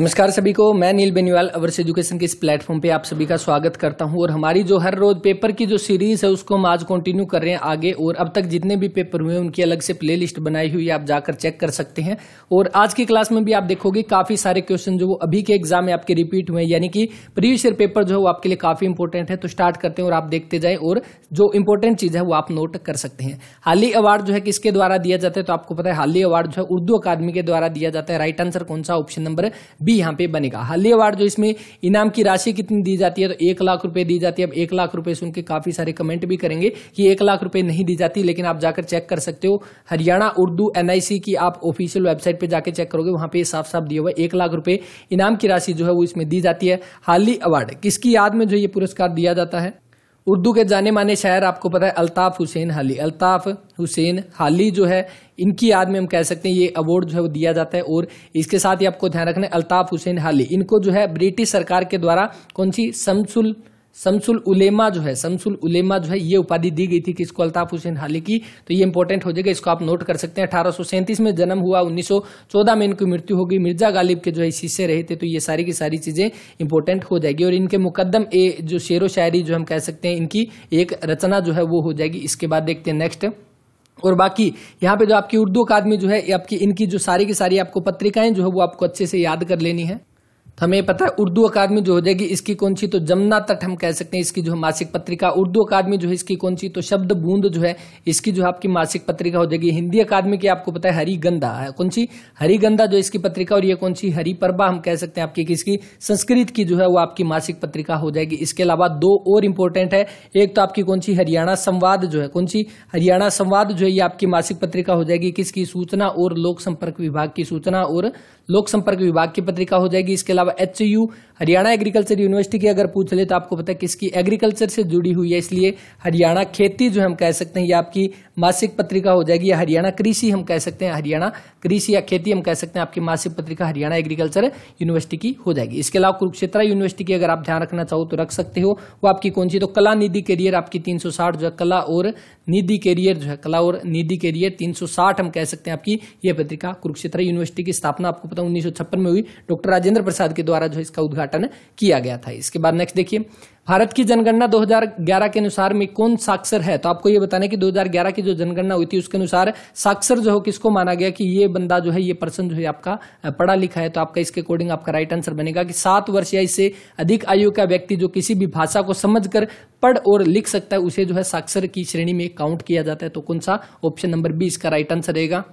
नमस्कार सभी को मैं नील बेनीवाल अवर्स एजुकेशन के इस प्लेटफॉर्म पे आप सभी का स्वागत करता हूं और हमारी जो हर रोज पेपर की जो सीरीज है उसको हम आज कंटिन्यू कर रहे हैं आगे और अब तक जितने भी पेपर हुए उनकी अलग से प्लेलिस्ट बनाई हुई आप जाकर चेक कर सकते हैं और आज की क्लास में भी आप देखोगे काफी सारे क्वेश्चन जो अभी के एग्जाम में आपके रिपीट हुए यानी कि प्रीवियस ईयर पेपर जो है वो आपके लिए काफी इंपॉर्टेंट है तो स्टार्ट करते हैं और आप देखते जाए और जो इंपॉर्टेंट चीज है वो आप नोट कर सकते हैं हाली अवार्ड जो है किसके द्वारा दिया जाता है तो आपको पता है हाली अवार्ड जो है उर्दू अकादमी के द्वारा दिया जाता है राइट आंसर कौन सा ऑप्शन नंबर भी यहाँ पे बनेगा हाली अवार्ड जो इसमें इनाम की राशि कितनी दी जाती है तो एक लाख रुपए दी जाती है अब एक लाख रुपए सुन के काफी सारे कमेंट भी करेंगे कि एक लाख रुपए नहीं दी जाती लेकिन आप जाकर चेक कर सकते हो हरियाणा उर्दू एनआईसी की आप ऑफिशियल वेबसाइट पर जाकर चेक करोगे वहां पर साफ साफ दिया हुआ एक लाख रुपए इनाम की राशि जो है वो इसमें दी जाती है हाली अवार्ड किसकी याद में जो ये पुरस्कार दिया जाता है उर्दू के जाने माने शायर आपको पता है अल्ताफ़ हुसैन हाली अल्ताफ़ हुसैन हाली जो है इनकी याद में हम कह सकते हैं ये अवार्ड जो है वो दिया जाता है और इसके साथ ही आपको ध्यान रखना है अल्ताफ़ हुसैन हाली इनको जो है ब्रिटिश सरकार के द्वारा कौन सी समसुल शमसुल उलेमा जो है शमसुल उलेमा जो है ये उपाधि दी गई थी किसको अल्ताफ हुसैन हाली की तो ये इंपॉर्टेंट हो जाएगा इसको आप नोट कर सकते हैं अठारह में जन्म हुआ 1914 में इनकी मृत्यु होगी मिर्जा गालिब के जो है शिष्य रहे थे तो ये सारी की सारी चीज़ें इंपॉर्टेंट हो जाएगी और इनके मुकदम ए जो शेर शायरी जो हम कह सकते हैं इनकी एक रचना जो है वो हो जाएगी इसके बाद देखते हैं नेक्स्ट और बाकी यहाँ पे जो आपकी उर्दू अकादमी जो है आपकी इनकी जो सारी की सारी आपको पत्रिकाएं जो है वो आपको अच्छे से याद कर लेनी है हमें पता है उर्दू अकादमी जो हो जाएगी इसकी कौन सी तो जमुना तट हम कह सकते हैं इसकी जो मासिक पत्रिका उर्दू अकादमी जो है इसकी कौन सी तो शब्द बूंद जो है इसकी जो आपकी मासिक पत्रिका हो जाएगी हिंदी अकादमी की आपको पता है हरिगंधा है कौन सी हरिगंधा जो इसकी पत्रिका और ये कौन सी परबा हम कह सकते हैं आपकी किसकी संस्कृत की जो है वो आपकी मासिक पत्रिका हो जाएगी इसके अलावा दो और इंपॉर्टेंट है एक तो आपकी कौन सी हरियाणा संवाद जो है कौन सी हरियाणा संवाद जो है ये आपकी मासिक पत्रिका हो जाएगी किसकी सूचना और लोक संपर्क विभाग की सूचना और लोक संपर्क विभाग की पत्रिका हो जाएगी इसके अलावा अलावा एच हरियाणा एग्रीकल्चर यूनिवर्सिटी की अगर पूछ ले तो आपको पता है किसकी एग्रीकल्चर से जुड़ी हुई है इसलिए हरियाणा खेती जो हम कह सकते हैं ये आपकी मासिक पत्रिका हो जाएगी या हरियाणा कृषि हम कह सकते हैं हरियाणा कृषि या खेती हम कह सकते हैं आपकी मासिक पत्रिका हरियाणा एग्रीकल्चर यूनिवर्सिटी की हो जाएगी इसके अलावा कुरुक्षेत्र यूनिवर्सिटी की अगर आप ध्यान रखना चाहो तो रख सकते हो वो आपकी कौन सी तो कला निधि करियर आपकी तीन जो है कला और निधि करियर जो है कला और निधि करियर तीन हम कह सकते हैं आपकी ये पत्रिका कुरुक्षेत्र यूनिवर्सिटी की स्थापना आपको पता उन्नीस में हुई डॉक्टर राजेंद्र प्रसाद के द्वारा जो इसका उद्घाटन किया गया था इसके बाद नेक्स्ट देखिए भारत की जनगणना 2011 के अनुसार में कौन साक्षर है तो आपको ये बताना कि 2011 की जो जनगणना हुई थी उसके अनुसार साक्षर जो हो किसको माना गया कि ये बंदा जो है ये पर्सन जो है आपका पढ़ा लिखा है तो आपका इसके अकॉर्डिंग आपका राइट आंसर बनेगा कि सात वर्ष या इससे अधिक आयु का व्यक्ति जो किसी भी भाषा को समझ कर पढ़ और लिख सकता है उसे जो है साक्षर की श्रेणी में काउंट किया जाता है तो कौन सा ऑप्शन नंबर बी इसका राइट आंसर रहेगा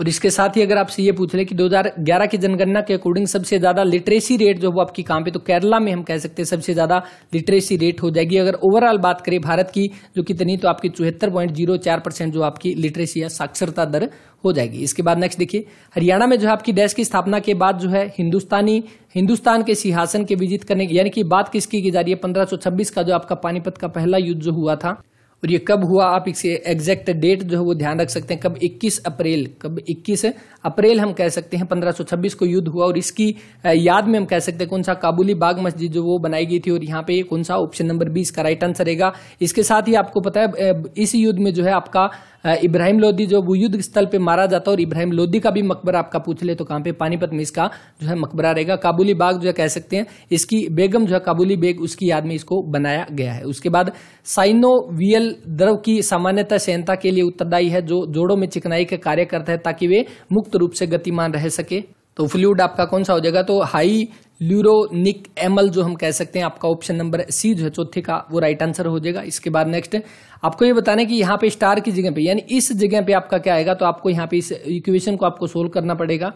और इसके साथ ही अगर आपसे ये पूछ लें कि 2011 की जनगणना के अकॉर्डिंग सबसे ज़्यादा लिटरेसी रेट जो वो आपकी कहां पे तो केरला में हम कह सकते हैं सबसे ज़्यादा लिटरेसी रेट हो जाएगी अगर ओवरऑल बात करें भारत की जो कितनी तो आपकी चौहत्तर पॉइंट जीरो चार परसेंट जो आपकी लिटरेसी या साक्षरता दर हो जाएगी इसके बाद नेक्स्ट देखिए हरियाणा में जो है आपकी डैश की स्थापना के बाद जो है हिंदुस्तानी हिंदुस्तान के सिंहासन के विजित करने यानी कि बात किसकी की जा रही है पंद्रह का जो आपका पानीपत का पहला युद्ध जो हुआ था और ये कब हुआ आप इसे एग्जैक्ट डेट जो है वो ध्यान रख सकते हैं कब 21 अप्रैल कब 21 अप्रैल हम कह सकते हैं 1526 को युद्ध हुआ और इसकी याद में हम कह सकते हैं कौन सा काबुली बाग मस्जिद जो वो बनाई गई थी और यहाँ पे कौन सा ऑप्शन नंबर बीस का राइट आंसर रहेगा इसके साथ ही आपको पता है इस युद्ध में जो है आपका इब्राहिम लोधी जो वो युद्ध स्थल पे मारा जाता है और इब्राहिम लोधी का भी मकबरा आपका पूछ ले तो कहाँ पे पानीपत में इसका जो है मकबरा रहेगा काबुली बाग जो है कह सकते हैं इसकी बेगम जो है काबुली बेग उसकी याद में इसको बनाया गया है उसके बाद साइनोवियल द्रव की सामान्यतः सहनता के लिए उत्तरदायी है जो जोड़ों में चिकनाई का कार्य करता है ताकि वे मुक्त रूप से गतिमान रह सके तो फ्लूड आपका कौन सा हो जाएगा तो हाई ल्यूरोनिक एमल जो हम कह सकते हैं आपका ऑप्शन नंबर सी जो है चौथे का वो राइट आंसर हो जाएगा इसके बाद नेक्स्ट आपको ये बताना है कि यहाँ पे स्टार की जगह पे यानी इस जगह पे आपका क्या आएगा तो आपको यहाँ पे इस इक्वेशन को आपको सोल्व करना पड़ेगा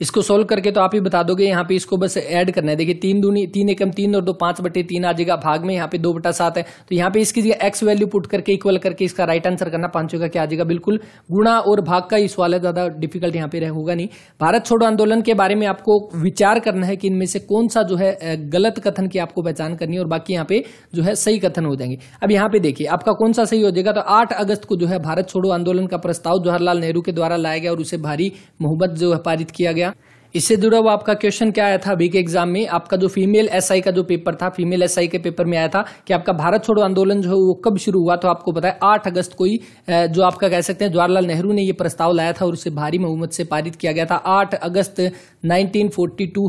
इसको सोल्व करके तो आप ही बता दोगे यहाँ पे इसको बस ऐड करना है देखिए तीन दूनी तीन एकम तीन और दो पांच बटे तीन आ जाएगा भाग में यहाँ पे दो बटा सात है तो यहाँ पे इसकी जगह एक्स वैल्यू पुट करके इक्वल करके इसका राइट आंसर करना पांचों का क्या आ जाएगा बिल्कुल गुणा और भाग का ही सवाल है ज्यादा डिफिकल्ट यहाँ पे होगा नहीं भारत छोड़ो आंदोलन के बारे में आपको विचार करना है कि इनमें से कौन सा जो है गलत कथन की आपको पहचान करनी है और बाकी यहाँ पे जो है सही कथन हो जाएंगे अब यहाँ पे देखिए आपका कौन सा सही हो जाएगा तो आठ अगस्त को जो है भारत छोड़ो आंदोलन का प्रस्ताव जवाहरलाल नेहरू के द्वारा लाया गया और उसे भारी मोहब्बत जो है पारित किया गया इससे जुड़ा हुआ आपका क्वेश्चन क्या आया था अभी के एग्जाम में आपका जो फीमेल एसआई का जो पेपर था फीमेल एसआई के पेपर में आया था कि आपका भारत छोड़ो आंदोलन जो है वो कब शुरू हुआ तो आपको पता है आठ अगस्त को ही जो आपका कह सकते हैं जवाहरलाल नेहरू ने ये प्रस्ताव लाया था और उसे भारी बहुमत से पारित किया गया था आठ अगस्त नाइनटीन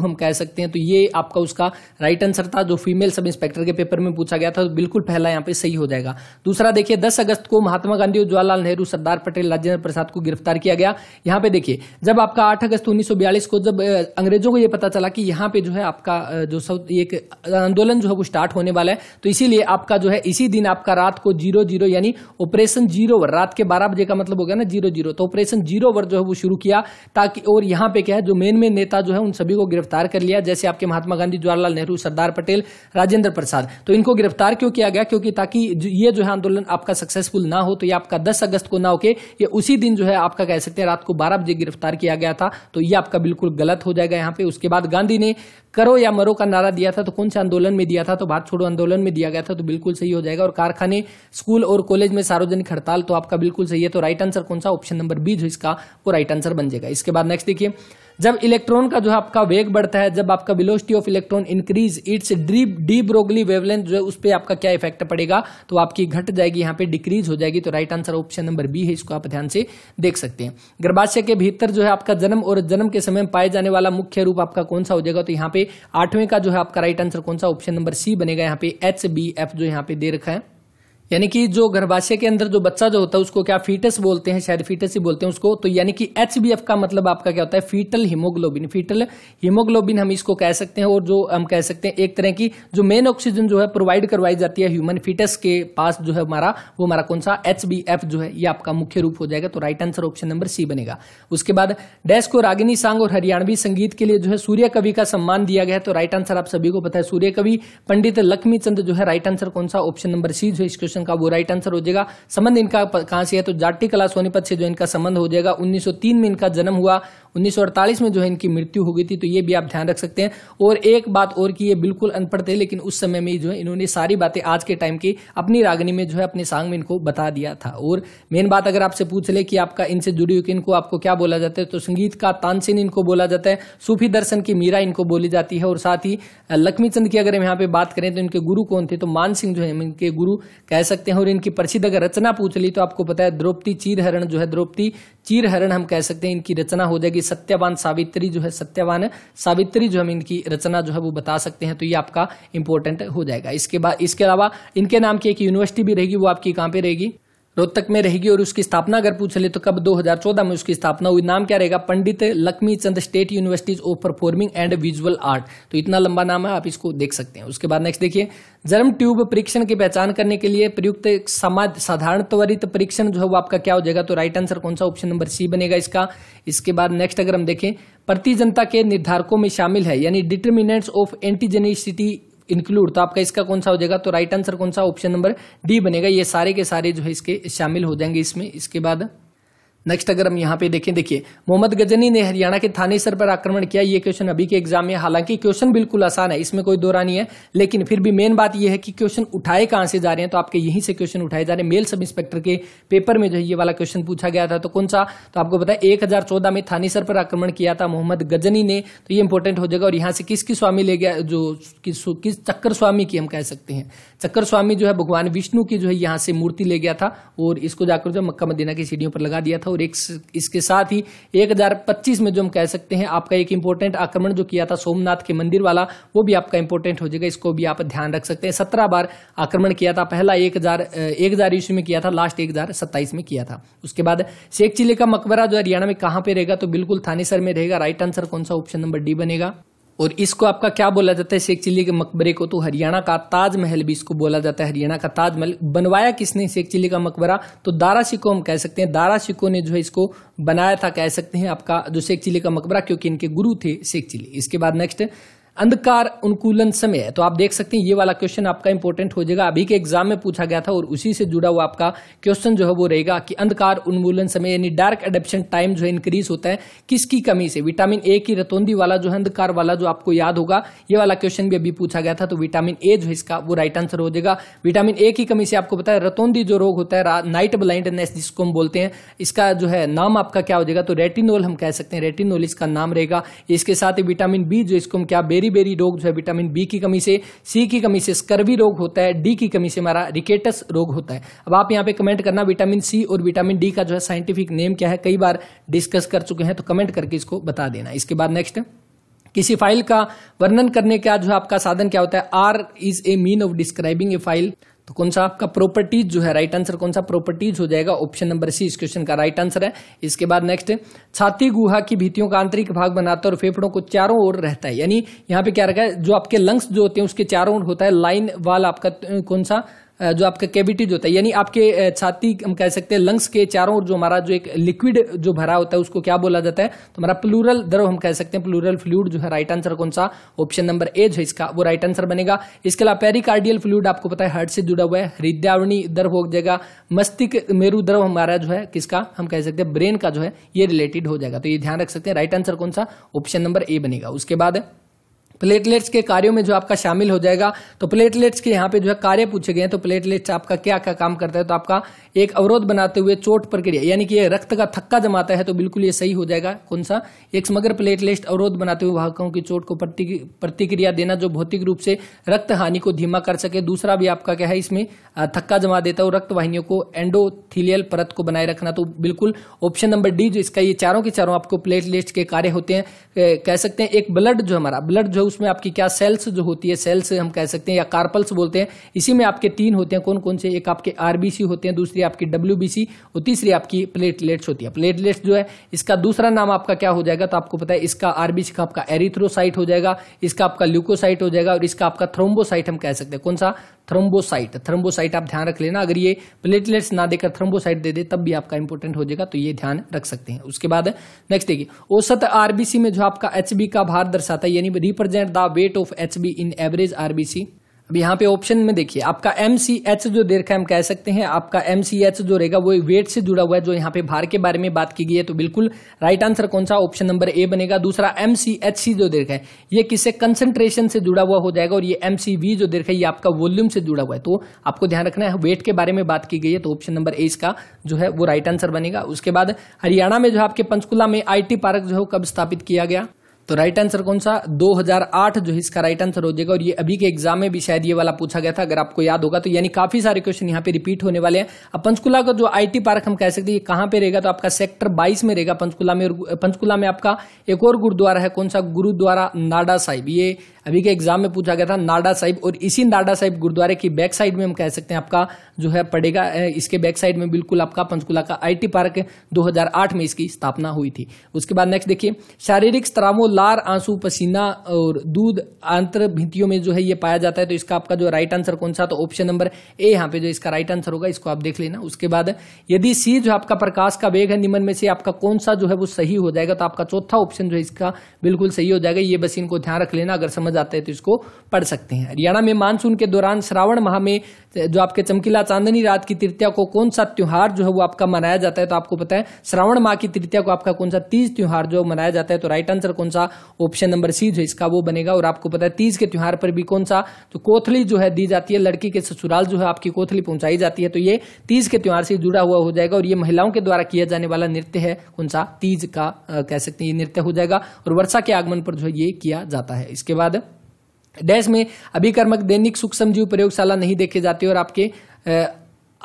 हम कह सकते हैं तो ये आपका उसका राइट आंसर था जो फीमेल सब इंस्पेक्टर के पेपर में पूछा गया था तो बिल्कुल पहला यहाँ पे सही हो जाएगा दूसरा देखिए दस अगस्त को महात्मा गांधी और जवाहरलाल नेहरू सरदार पटेल राजेंद्र प्रसाद को गिरफ्तार किया गया यहाँ पे देखिए जब आपका आठ अगस्त उन्नीस को जब अंग्रेजों को यह पता चला कि यहां पे जो है आपका जो एक आंदोलन जो है वो स्टार्ट होने वाला है तो इसीलिए आपका जो है इसी दिन आपका रात को जीरो जीरो यानी ऑपरेशन जीरो वर रात के बारह बजे का मतलब हो गया ना जीरो जीरो तो ऑपरेशन जीरो वर जो है वो शुरू किया ताकि और यहां पर क्या है जो मेन मेन नेता जो है उन सभी को गिरफ्तार कर लिया जैसे आपके महात्मा गांधी जवाहरलाल नेहरू सरदार पटेल राजेंद्र प्रसाद तो इनको गिरफ्तार क्यों किया गया क्योंकि ताकि ये जो है आंदोलन आपका सक्सेसफुल ना हो तो ये आपका दस अगस्त को ना होके ये उसी दिन जो है आपका कह सकते हैं रात को बारह बजे गिरफ्तार किया गया था तो ये आपका बिल्कुल गलत हो जाएगा यहाँ पे उसके बाद गांधी ने करो या मरो का नारा दिया था तो कौन से आंदोलन में दिया था तो भारत छोड़ो आंदोलन में दिया गया था तो बिल्कुल सही हो जाएगा और कारखाने स्कूल और कॉलेज में सार्वजनिक हड़ताल तो आपका बिल्कुल सही है तो राइट आंसर कौन सा ऑप्शन नंबर बी जो इसका वो राइट आंसर बन जाएगा इसके बाद नेक्स्ट देखिए जब इलेक्ट्रॉन का जो है आपका वेग बढ़ता है जब आपका velocity of electron increase its deep de Broglie wavelength जो है उस पर आपका क्या इफेक्ट पड़ेगा तो आपकी घट जाएगी यहाँ पे डिक्रीज हो जाएगी तो right answer option number B है इसको आप ध्यान से देख सकते हैं गर्भाशय के भीतर जो है आपका जन्म और जन्म के समय पाए जाने वाला मुख्य रूप आपका कौन सा हो जाएगा तो यहाँ पे आठवें का जो है आपका राइट आंसर कौन सा ऑप्शन नंबर सी बनेगा यहाँ पे एच बी एफ जो यहाँ पे दे रखा है यानी कि जो गर्भाशय के अंदर जो बच्चा जो होता है उसको क्या फीटस बोलते हैं शायद फीटस ही बोलते हैं उसको तो यानी कि एच का मतलब आपका क्या होता है फीटल हीमोग्लोबिन फीटल हीमोग्लोबिन हम इसको कह सकते हैं और जो हम कह सकते हैं एक तरह की जो मेन ऑक्सीजन जो है प्रोवाइड करवाई जाती है ह्यूमन फीटस के पास जो है हमारा वो हमारा कौन सा एच जो है ये आपका मुख्य रूप हो जाएगा तो right answer option number C बनेगा उसके बाद डैश को रागिनी सांग और हरियाणवी संगीत के लिए जो है सूर्य कवि का सम्मान दिया गया है तो राइट आंसर आप सभी को पता है सूर्य कवि पंडित लक्ष्मी चंद जो है राइट आंसर कौन सा ऑप्शन नंबर सी जो है इस क्वेश्चन क्वेश्चन का वो राइट आंसर हो जाएगा संबंध इनका कहां से है तो जाटी कला सोनीपत से जो इनका संबंध हो जाएगा 1903 में इनका जन्म हुआ 1948 में जो है इनकी मृत्यु हो गई थी तो ये भी आप ध्यान रख सकते हैं और एक बात और कि ये बिल्कुल अनपढ़ थे लेकिन उस समय में जो है इन्होंने सारी बातें आज के टाइम की अपनी रागनी में जो है अपने सांग में इनको बता दिया था और मेन बात अगर आपसे पूछ ले कि आपका इनसे जुड़ी हुई इनको आपको क्या बोला जाता है तो संगीत का तानसेन इनको बोला जाता है सूफी दर्शन की मीरा इनको बोली जाती है और साथ ही लक्ष्मी चंद की अगर हम यहाँ पे बात करें तो इनके गुरु कौन थे तो मान सिंह जो है इनके गुरु कह सकते हैं और इनकी प्रसिद्ध अगर रचना पूछ ली तो आपको पता है द्रौपदी चीरहरण जो है द्रौपदी चीरहरण हम कह सकते हैं इनकी रचना हो जाएगी क्योंकि सत्यवान सावित्री जो है सत्यवान सावित्री जो हम इनकी रचना जो है वो बता सकते हैं तो ये आपका इंपॉर्टेंट हो जाएगा इसके बाद इसके अलावा इनके नाम की एक यूनिवर्सिटी भी रहेगी वो आपकी कहाँ पे रहेगी रोहतक में रहेगी और उसकी स्थापना अगर पूछ ले तो कब 2014 में उसकी स्थापना हुई नाम क्या रहेगा Pandit Lakshmi Chand state universities of performing and visual art तो इतना लंबा नाम है आप इसको देख सकते हैं उसके बाद नेक्स्ट देखिए जर्म ट्यूब परीक्षण की पहचान करने के लिए प्रयुक्त समाज साधारण त्वरित परीक्षण जो है वो आपका क्या हो जाएगा तो राइट आंसर कौन सा ऑप्शन नंबर सी बनेगा इसका इसके बाद नेक्स्ट अगर हम देखें प्रति जनता के निर्धारकों में शामिल है यानी डिटर्मिनेंट्स ऑफ एंटीजेनिसिटी इंक्लूड तो आपका इसका कौन सा हो जाएगा तो राइट आंसर कौन सा ऑप्शन नंबर डी बनेगा ये सारे के सारे जो है इसके शामिल हो जाएंगे इसमें इसके बाद नेक्स्ट अगर हम यहाँ पे देखें देखिए मोहम्मद गजनी ने हरियाणा के थानेसर पर आक्रमण किया ये क्वेश्चन अभी के एग्जाम में हालांकि क्वेश्चन बिल्कुल आसान है इसमें कोई दौरा नहीं है लेकिन फिर भी मेन बात यह है कि क्वेश्चन उठाए कहाँ से जा रहे हैं तो आपके यहीं से क्वेश्चन उठाए जा रहे हैं मेल सब इंस्पेक्टर के पेपर में जो है ये वाला क्वेश्चन पूछा गया था तो कौन सा तो आपको बताया एक में थानेसर पर आक्रमण किया था मोहम्मद गजनी ने तो ये इंपॉर्टेंट हो जाएगा और यहाँ से किसकी स्वामी ले गया जो किस चक्कर स्वामी की हम कह सकते हैं चक्कर स्वामी जो है भगवान विष्णु की जो है यहाँ से मूर्ति ले गया था और इसको जाकर जो मक्का मदीना की सीढ़ियों पर लगा दिया था और एक इसके साथ ही 1025 में जो हम कह सकते हैं आपका एक इंपॉर्टेंट आक्रमण जो किया था सोमनाथ के मंदिर वाला वो भी आपका इंपॉर्टेंट हो जाएगा इसको भी आप ध्यान रख सकते हैं सत्रह बार आक्रमण किया था पहला एक हजार एक हजार ईस्वी में किया था लास्ट एक हजार सत्ताईस में किया था उसके बाद शेख चिले का मकबरा जो हरियाणा में कहां पे रहेगा तो बिल्कुल थानेसर में रहेगा राइट आंसर कौन सा ऑप्शन नंबर डी बनेगा और इसको आपका क्या बोला जाता है शेख चिल्ली के मकबरे को तो हरियाणा का ताजमहल भी इसको बोला जाता है हरियाणा का ताजमहल बनवाया किसने शेख चिल्ली का मकबरा तो दारा सिको हम कह सकते हैं दारा सिको ने जो है इसको बनाया था कह सकते हैं आपका जो शेख चिल्ली का मकबरा क्योंकि इनके गुरु थे शेख चिल्ली इसके बाद नेक्स्ट अंधकार अनुकूलन समय है तो आप देख सकते हैं ये वाला क्वेश्चन आपका इंपॉर्टेंट हो जाएगा अभी के एग्जाम में पूछा गया था और उसी से जुड़ा हुआ आपका क्वेश्चन जो है वो रहेगा कि अंधकार उन्मूलन समय यानी डार्क एडेप्शन टाइम जो है इंक्रीज होता है किसकी कमी से विटामिन ए की रतौंदी वाला जो है अंधकार वाला जो आपको याद होगा ये वाला क्वेश्चन भी अभी पूछा गया था तो विटामिन ए जो इसका वो राइट आंसर हो जाएगा विटामिन ए की कमी से आपको पता है रतौंदी जो रोग होता है नाइट ब्लाइंडनेस जिसको हम बोलते हैं इसका जो है नाम आपका क्या हो जाएगा तो रेटिनोल हम कह सकते हैं रेटिनोल इसका नाम रहेगा इसके साथ ही विटामिन बी जो इसको हम क्या बेरी बेरी बेरी रोग जो है विटामिन बी की कमी से सी की कमी से स्कर्वी रोग होता है डी की कमी से हमारा रिकेटस रोग होता है अब आप यहाँ पे कमेंट करना विटामिन सी और विटामिन डी का जो है साइंटिफिक नेम क्या है कई बार डिस्कस कर चुके हैं तो कमेंट करके इसको बता देना इसके बाद नेक्स्ट किसी फाइल का वर्णन करने का जो आपका साधन क्या होता है are is a mean of describing a file तो कौन सा आपका प्रॉपर्टीज जो है राइट आंसर कौन सा प्रॉपर्टीज हो जाएगा ऑप्शन नंबर सी इस क्वेश्चन का राइट आंसर है इसके बाद नेक्स्ट छाती गुहा की भीतियों का आंतरिक भाग बनाता है और फेफड़ों को चारों ओर रहता है यानी यहाँ पे क्या रखा है जो आपके लंग्स जो होते हैं उसके चारों ओर होता है लाइन वाल आपका कौन सा जो आपका कैविटीज होता है यानी आपके छाती हम कह सकते हैं लंग्स के चारों ओर जो हमारा जो एक लिक्विड जो भरा होता है उसको क्या बोला जाता है तो हमारा प्लूरल द्रव हम कह सकते हैं प्लूरल फ्लूड जो है राइट आंसर कौन सा ऑप्शन नंबर ए जो इसका वो राइट आंसर बनेगा इसके अलावा पेरिकार्डियल फ्लूड आपको पता है हार्ट से जुड़ा हुआ है हृदयावणी द्रव हो जाएगा मस्तिष्क मेरू द्रव हमारा जो है किसका हम कह सकते हैं ब्रेन का जो है ये रिलेटेड हो जाएगा तो ये ध्यान रख सकते हैं राइट आंसर कौन सा ऑप्शन नंबर ए बनेगा उसके बाद प्लेटलेट्स के कार्यों में जो आपका शामिल हो जाएगा तो प्लेटलेट्स के यहाँ पे जो है कार्य पूछे गए हैं तो प्लेटलेट्स आपका क्या क्या काम करता है तो आपका एक अवरोध बनाते हुए चोट प्रक्रिया यानी कि ये रक्त का थक्का जमाता है तो बिल्कुल ये सही हो जाएगा कौन सा एक समग्र प्लेटलेट अवरोध बनाते हुए वाहकों की चोट को प्रतिक्रिया देना जो भौतिक रूप से रक्त हानि को धीमा कर सके दूसरा भी आपका क्या है इसमें थक्का जमा देता है और रक्त वाहिनियों को एंडोथिलियल परत को बनाए रखना तो बिल्कुल ऑप्शन नंबर डी जो इसका ये चारों के चारों आपको प्लेटलेट्स के कार्य होते हैं कह सकते हैं एक ब्लड जो हमारा ब्लड जो उसमें आपकी क्या सेल्स जो होती है सेल्स हम कह सकते हैं या कार्पल्स बोलते हैं इसी में आपके तीन होते हैं कौन कौन से एक आपके आरबीसी होते हैं दूसरी आपकी डब्ल्यूबीसी और तीसरी आपकी प्लेटलेट्स होती है प्लेटलेट्स जो है इसका दूसरा नाम आपका क्या हो जाएगा तो आपको पता है इसका आरबीसी का आपका एरिथ्रोसाइट हो जाएगा इसका आपका ल्यूकोसाइट हो जाएगा और इसका आपका थ्रोम्बोसाइट हम कह सकते हैं कौन सा थ्रोम्बोसाइट थ्रोम्बोसाइट आप ध्यान रख लेना अगर ये प्लेटलेट्स ना देकर थ्रोम्बोसाइट दे दे तब भी आपका इंपोर्टेंट हो जाएगा तो ये ध्यान रख सकते हैं उसके बाद नेक्स्ट देखिए औसत आरबीसी में जो आपका एचबी का भार दर्शाता है यानी represent represent the weight of H B in average RBC अब यहाँ पे ऑप्शन में देखिए आपका एम सी एच जो देर का हम कह सकते हैं आपका एम सी एच जो रहेगा वो वेट से जुड़ा हुआ है जो यहाँ पे भार के बारे में बात की गई है तो बिल्कुल राइट आंसर कौन सा ऑप्शन नंबर ए बनेगा दूसरा एम सी एच सी जो देखा है ये किससे कंसंट्रेशन से जुड़ा हुआ हो जाएगा और ये एम सी वी जो देर है ये आपका वॉल्यूम से जुड़ा हुआ है तो आपको ध्यान रखना है वेट के बारे में बात की गई है तो ऑप्शन नंबर ए इसका जो है वो राइट आंसर बनेगा उसके बाद हरियाणा में जो आपके पंचकुला में आई टी पार्क जो है कब स्थापित किया गया तो राइट आंसर कौन सा 2008 जो इसका राइट आंसर हो जाएगा और ये अभी के एग्जाम में भी शायद ये वाला पूछा गया था अगर आपको याद होगा तो यानी काफी सारे क्वेश्चन यहाँ पे रिपीट होने वाले हैं अब पंचकुला का जो आईटी पार्क हम कह सकते हैं ये कहाँ पे रहेगा तो आपका सेक्टर बाईस में रहेगा पंचकुला में पंचकुला में आपका एक और गुरुद्वारा है कौन सा गुरुद्वारा नाडा साहिब ये अभी के एग्जाम में पूछा गया था नाडा साहिब और इसी नाडा साहिब गुरुद्वारे की बैक साइड में हम कह सकते हैं आपका जो है पड़ेगा इसके बैक साइड में बिल्कुल आपका पंचकुला का आईटी पार्क 2008 में इसकी स्थापना हुई थी उसके बाद नेक्स्ट देखिए शारीरिक स्त्रावो लार आंसू पसीना और दूध आंतर भित्तियों में जो है ये पाया जाता है तो इसका आपका जो राइट आंसर कौन सा तो ऑप्शन नंबर ए यहाँ पे जो इसका राइट आंसर होगा इसको आप देख लेना उसके बाद यदि सी जो आपका प्रकाश का वेग है निमन में से आपका कौन सा जो है वो सही हो जाएगा तो आपका चौथा ऑप्शन जो है इसका बिल्कुल सही हो जाएगा ये बस इनको ध्यान रख लेना अगर समझ जाता है तो इसको पढ़ सकते हैं हरियाणा में मानसून के दौरान श्रावण माह में जो आपके चमकीला चांदनी रात की तृतीया को कौन सा त्यौहार जो है वो आपका मनाया जाता है तो आपको पता है श्रावण माह की तृतीया को आपका कौन सा तीज त्यौहार जो मनाया जाता है तो राइट आंसर कौन सा ऑप्शन नंबर सी जो इसका वो बनेगा और आपको पता है तीज के त्यौहार पर भी कौन सा तो कोथली जो है दी जाती है लड़की के ससुराल जो है आपकी कोथली पहुंचाई जाती है तो ये तीज के त्यौहार से जुड़ा हुआ हो जाएगा और ये महिलाओं के द्वारा किया जाने वाला नृत्य है कौन सा तीज का कह सकते हैं ये नृत्य हो जाएगा और वर्षा के आगमन पर जो है ये किया जाता है इसके बाद डैश में अभिकर्मक दैनिक सूक्ष्म जीव प्रयोगशाला नहीं देखे जाते और आपके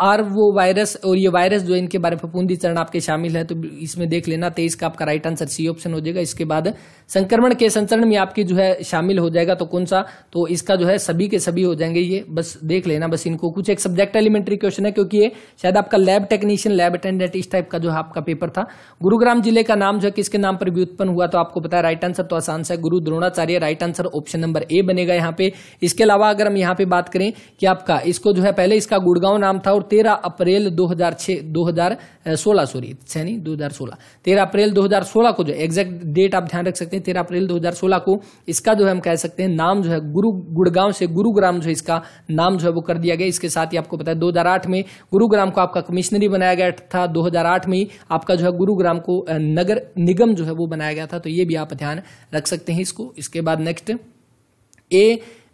और वो वायरस और ये वायरस जो इनके बारे में फपूंदी चरण आपके शामिल है तो इसमें देख लेना तेईस का आपका राइट आंसर सी ऑप्शन हो जाएगा इसके बाद संक्रमण के संचरण में आपके जो है शामिल हो जाएगा तो कौन सा तो इसका जो है सभी के सभी हो जाएंगे ये बस देख लेना बस इनको कुछ एक सब्जेक्ट एलिमेंट्री क्वेश्चन है क्योंकि ये शायद आपका लैब टेक्नीशियन लैब अटेंडेंट इस टाइप का जो है आपका पेपर था गुरुग्राम जिले का नाम जो है किसके नाम पर भी उत्पन्न हुआ तो आपको पता है राइट आंसर तो आसान सा Guru Dronacharya right answer option number A बनेगा यहाँ पे इसके अलावा अगर हम यहाँ पे बात करें कि आपका इसको जो है पहले इसका गुड़गांव नाम था और और 13 अप्रैल 2006 2016 सॉरी नहीं 2016 13 अप्रैल 2016 को जो एग्जैक्ट डेट आप ध्यान रख सकते हैं तेरह अप्रैल 2016 को इसका जो है हम कह सकते हैं नाम जो है गुरु गुड़गांव से गुरुग्राम जो इसका नाम जो है वो कर दिया गया इसके साथ ही आपको पता है दो में गुरुग्राम को आपका कमिश्नरी बनाया गया था दो में ही आपका जो है गुरुग्राम को नगर निगम जो है वो बनाया गया था तो ये भी आप ध्यान रख सकते हैं इसको इसके बाद नेक्स्ट ए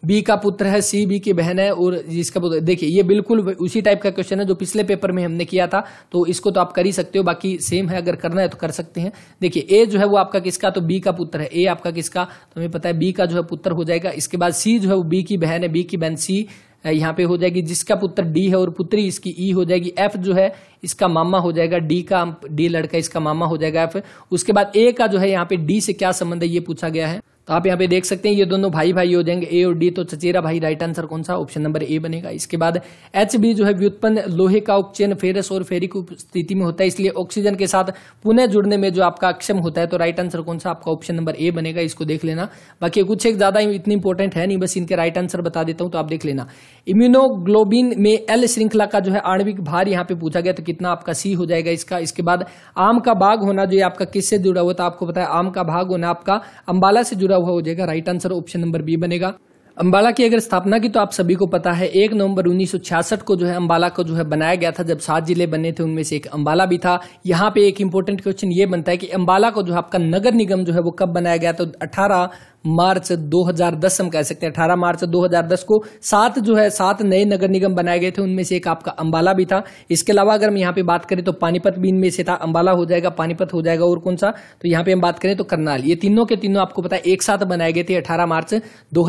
बी का पुत्र है सी बी की बहन है और जिसका पुत्र देखिए ये बिल्कुल उसी टाइप का क्वेश्चन है जो पिछले पेपर में हमने किया था तो इसको तो आप कर ही सकते हो बाकी सेम है अगर करना है तो कर सकते हैं देखिए ए जो है वो आपका किसका तो बी का पुत्र है ए आपका किसका तो हमें पता है बी का जो है पुत्र हो जाएगा इसके बाद सी जो है वो बी की बहन है बी की बहन सी यहाँ पे हो जाएगी जिसका पुत्र डी है और पुत्री इसकी ई e हो जाएगी एफ जो है इसका मामा हो जाएगा डी का डी लड़का इसका मामा हो जाएगा एफ उसके बाद ए का जो है यहाँ पे डी से क्या संबंध है ये पूछा गया है तो आप यहाँ पे देख सकते हैं ये दोनों भाई भाई हो जाएंगे ए और डी तो चचेरा भाई राइट आंसर कौन सा ऑप्शन नंबर ए बनेगा इसके बाद एच बी जो है व्युत्पन्न लोहे का उपचयन फेरस और फेरिक स्थिति में होता है इसलिए ऑक्सीजन के साथ पुनः जुड़ने में जो आपका अक्षम होता है तो राइट आंसर कौन सा आपका ऑप्शन नंबर ए बनेगा इसको देख लेना बाकी कुछ एक ज्यादा इतनी इंपॉर्टेंट है नहीं बस इनके राइट आंसर बता देता हूँ तो आप देख लेना इम्यूनोग्लोबिन में एल श्रृंखला का जो है आणविक भार यहाँ पे पूछा गया तो कितना आपका सी हो जाएगा इसका इसके बाद आम का भाग होना जो आपका किससे जुड़ा हुआ था आपको बताया आम का भाग होना आपका अंबाला से जुड़ा जुड़ा हुआ हो जाएगा right answer option number B बनेगा अंबाला की अगर स्थापना की तो आप सभी को पता है एक नवंबर 1966 को जो है अंबाला को जो है बनाया गया था जब सात जिले बने थे उनमें से एक अंबाला भी था यहाँ पे एक इंपॉर्टेंट क्वेश्चन ये बनता है कि अंबाला को जो आपका नगर निगम जो है वो कब बनाया गया तो 18 मार्च 2010 हम कह सकते हैं 18 मार्च 2010 को सात जो है सात नए नगर निगम बनाए गए थे उनमें से एक आपका अंबाला भी था इसके अलावा अगर हम यहाँ पे बात करें तो पानीपत भी इनमें से था अंबाला हो जाएगा पानीपत हो जाएगा और कौन सा तो यहाँ पे हम बात करें तो करनाल ये तीनों के तीनों आपको पता है एक साथ बनाए गए थे अठारह मार्च दो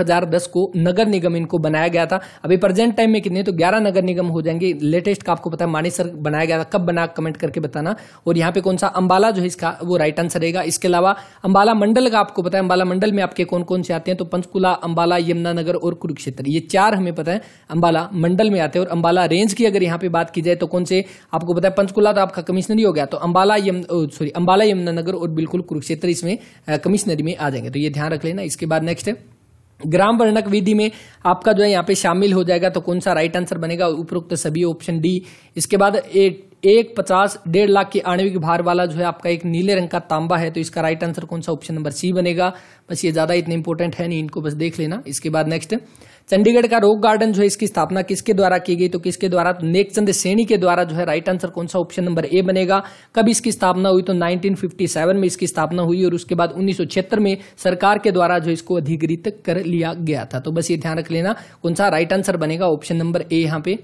को नगर निगम इनको बनाया गया था अभी प्रेजेंट टाइम में कितने तो ग्यारह नगर निगम हो जाएंगे लेटेस्ट का आपको पता है मानेसर बनाया गया था कब बना कमेंट करके बताना और यहाँ पे कौन सा अंबाला जो है इसका वो राइट आंसर रहेगा इसके अलावा अंबाला मंडल का आपको पता है अंबाला मंडल में आपके के कौन कौन से आते हैं तो पंचकुला अंबाला यमुनानगर और कुरुक्षेत्र ये चार हमें पता है अंबाला मंडल में आते हैं और अंबाला रेंज की अगर यहाँ पे बात की जाए तो कौन से आपको पता है पंचकुला तो आपका कमिश्नरी हो गया तो अंबाला यम सॉरी अंबाला यमुनानगर और बिल्कुल कुरुक्षेत्र इसमें कमिश्नरी में आ जाएंगे तो ये ध्यान रख लेना इसके बाद नेक्स्ट है ग्राम वर्णक विधि में आपका जो है यहाँ पे शामिल हो जाएगा तो कौन सा राइट आंसर बनेगा उपरोक्त सभी ऑप्शन डी इसके बाद एक एक पचास डेढ़ लाख के आणविक भार वाला जो है आपका एक नीले रंग का तांबा है तो इसका राइट आंसर कौन सा ऑप्शन नंबर सी बनेगा बस ये ज़्यादा इतने इंपॉर्टेंट है नहीं इनको बस देख लेना इसके बाद नेक्स्ट चंडीगढ़ का रोक गार्डन जो है इसकी स्थापना किसके द्वारा की गई तो किसके द्वारा तो नेकचंद सेनी के द्वारा जो है राइट आंसर कौन सा ऑप्शन नंबर ए बनेगा कब इसकी स्थापना हुई तो 1957 में इसकी स्थापना हुई और उसके बाद उन्नीस में सरकार के द्वारा जो इसको अधिकृत कर लिया गया था तो बस ये ध्यान रख लेना कौन सा राइट आंसर बनेगा ऑप्शन नंबर ए यहाँ पे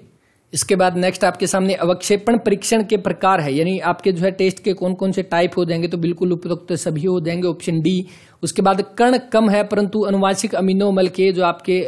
इसके बाद नेक्स्ट आपके सामने अवक्षेपण परीक्षण के प्रकार है यानी आपके जो है टेस्ट के कौन कौन से टाइप हो जाएंगे तो बिल्कुल उपयुक्त सभी हो जाएंगे ऑप्शन डी उसके बाद कर्ण कम है परंतु अनुवांशिक अमीनो अमल के जो आपके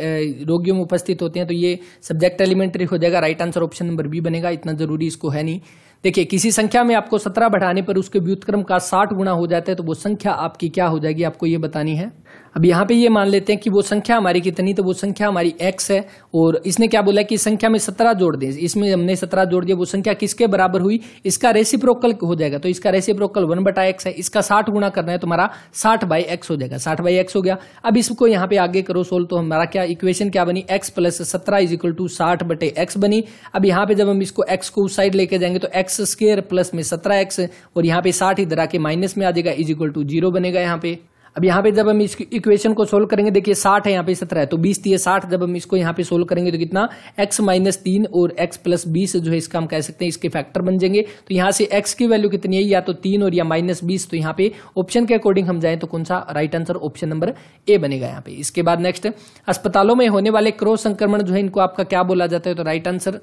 रोगियों में उपस्थित होते हैं तो ये सब्जेक्ट एलिमेंट्री हो जाएगा right answer option number B बनेगा इतना जरूरी इसको है नहीं देखिए किसी संख्या में आपको सत्रह बढ़ाने पर उसके व्युतक्रम का साठ गुणा हो जाता है तो वो संख्या आपकी क्या हो जाएगी आपको ये बतानी है अब यहाँ पे ये मान लेते हैं कि वो संख्या हमारी कितनी तो वो संख्या हमारी एक्स है और इसने क्या बोला कि संख्या में सत्रह जोड़ दें इसमें हमने सत्रह जोड़ दिया वो संख्या किसके बराबर हुई इसका रेसिप्रोकल हो जाएगा तो इसका रेसिप्रोकल वन बटा एक्स है इसका साठ गुणा करना है तुम्हारा तो साठ बाई एक्स हो जाएगा साठ बाई एक्स हो गया अब इसको यहाँ पे आगे करो सोल्व तो हमारा क्या इक्वेशन क्या बनी एक्स प्लस सत्रह इज इक्वल टू साठ बटे एक्स बनी अब यहाँ पे जब हम इसको एक्स को उस साइड लेके जाएंगे तो एक्स स्केयर प्लस में सत्रह एक्स और यहाँ पे साठ इधर आके माइनस में आ जाएगा इज इक्वल टू जीरो बनेगा यहाँ पे अब यहाँ पे जब हम इस इक्वेशन को सोल्व करेंगे देखिए साठ है यहाँ पे सत्रह है तो बीस तीस साठ जब हम इसको यहाँ पे सोल्व करेंगे तो कितना एक्स माइनस तीन और एक्स प्लस बीस जो है इसका हम कह सकते हैं इसके फैक्टर बन जाएंगे तो यहाँ से एक्स की वैल्यू कितनी है या तो तीन और या माइनस बीस तो यहाँ पे ऑप्शन के अकॉर्डिंग हम जाए तो कौन सा right answer option number A बनेगा यहाँ पे इसके बाद नेक्स्ट अस्पतालों में होने वाले क्रो संक्रमण जो है इनको आपका क्या बोला जाता है तो राइट आंसर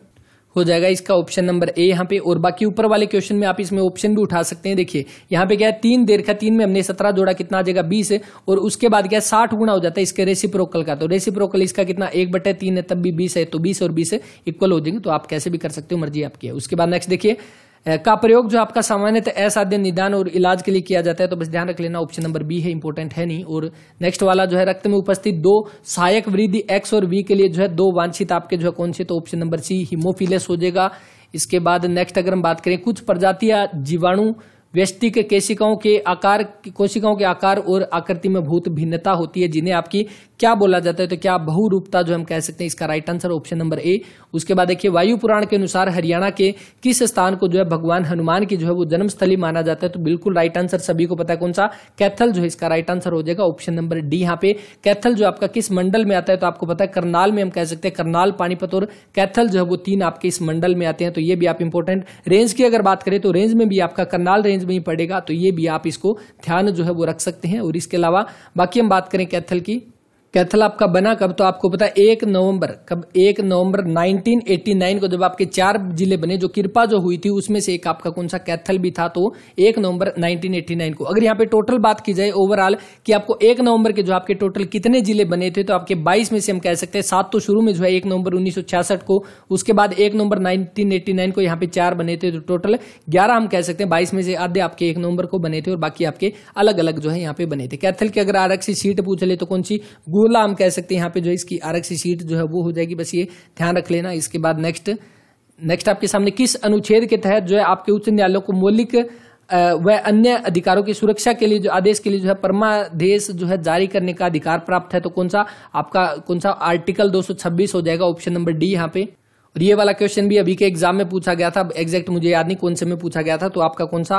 हो जाएगा इसका ऑप्शन नंबर ए यहाँ पे और बाकी ऊपर वाले क्वेश्चन में आप इसमें ऑप्शन भी उठा सकते हैं देखिए यहाँ पे क्या है तीन देर का तीन में हमने सत्रह जोड़ा कितना आ जाएगा बीस और उसके बाद क्या है साठ गुणा हो जाता है इसके रेसिप्रोकल का तो रेसिप्रोकल इसका कितना एक बटे तीन है तब भी बीस है तो बीस और बीस इक्वल हो जाएंगे तो आप कैसे भी कर सकते हो मर्जी आपकी है उसके बाद नेक्स्ट देखिए का प्रयोग जो आपका सामान्यतः तो असाध्य निदान और इलाज के लिए किया जाता है तो बस ध्यान रख लेना ऑप्शन नंबर बी है इंपॉर्टेंट है नहीं और नेक्स्ट वाला जो है रक्त में उपस्थित दो सहायक वृद्धि एक्स और वी के लिए जो है दो वांछित आपके जो है कौन से तो ऑप्शन नंबर सी हिमोफिलस हो जाएगा इसके बाद नेक्स्ट अगर हम बात करें कुछ प्रजातियां जीवाणु व्यस्टि के केशिकाओं के आकार कोशिकाओं के आकार और आकृति में बहुत भिन्नता होती है जिन्हें आपकी क्या बोला जाता है तो क्या बहुरूपता जो हम कह सकते हैं इसका right answer option number A उसके बाद देखिए वायु पुराण के अनुसार हरियाणा के किस स्थान को जो है भगवान हनुमान की जो है वो जन्मस्थली माना जाता है तो बिल्कुल राइट आंसर सभी को पता है कौन सा कैथल जो है इसका राइट आंसर हो जाएगा ऑप्शन नंबर डी यहाँ पे कैथल जो आपका किस मंडल में आता है तो आपको पता है करनाल में हम कह सकते हैं करनाल पानीपत और कैथल जो है वो तीन आपके इस मंडल में आते हैं तो ये भी आप इंपॉर्टेंट रेंज की अगर बात करें तो रेंज में भी आपका करनाल रेंज में ही पड़ेगा तो ये भी आप इसको ध्यान जो है वो रख सकते हैं और इसके अलावा बाकी हम बात करें कैथल की कैथल आपका बना कब तो आपको पता है एक नवंबर कब एक नवंबर 1989 को जब आपके चार जिले बने जो कृपा जो हुई थी उसमें से एक आपका कौन सा कैथल भी था तो एक नवंबर 1989 को अगर यहाँ पे टोटल बात की जाए ओवरऑल कि आपको एक नवंबर के जो आपके टोटल कितने जिले बने थे तो आपके बाईस में से हम कह सकते हैं सात तो शुरू में जो है एक नवंबर उन्नीस को उसके बाद एक नवंबर नाइनटीन को यहाँ पे चार बने थे तो टोटल ग्यारह हम कह सकते हैं बाईस में से आधे आपके एक नवंबर को बने थे और बाकी आपके अलग अलग जो है यहाँ पे बने थे कैथल की अगर आरक्षी सीट पूछ ले तो कौन सी सोलह हम कह सकते हैं यहाँ पे जो इसकी आरक्षी सीट जो है वो हो जाएगी बस ये ध्यान रख लेना इसके बाद नेक्स्ट नेक्स्ट आपके सामने किस अनुच्छेद के तहत जो है आपके उच्च न्यायालय को मौलिक व अन्य अधिकारों की सुरक्षा के लिए जो आदेश के लिए जो है परमादेश जो है जारी करने का अधिकार प्राप्त है तो कौन सा आपका कौन सा आर्टिकल 226 हो जाएगा ऑप्शन नंबर डी यहाँ पे और ये वाला क्वेश्चन भी अभी के एग्जाम में पूछा गया था एग्जैक्ट मुझे याद नहीं कौन से में पूछा गया था तो आपका कौन सा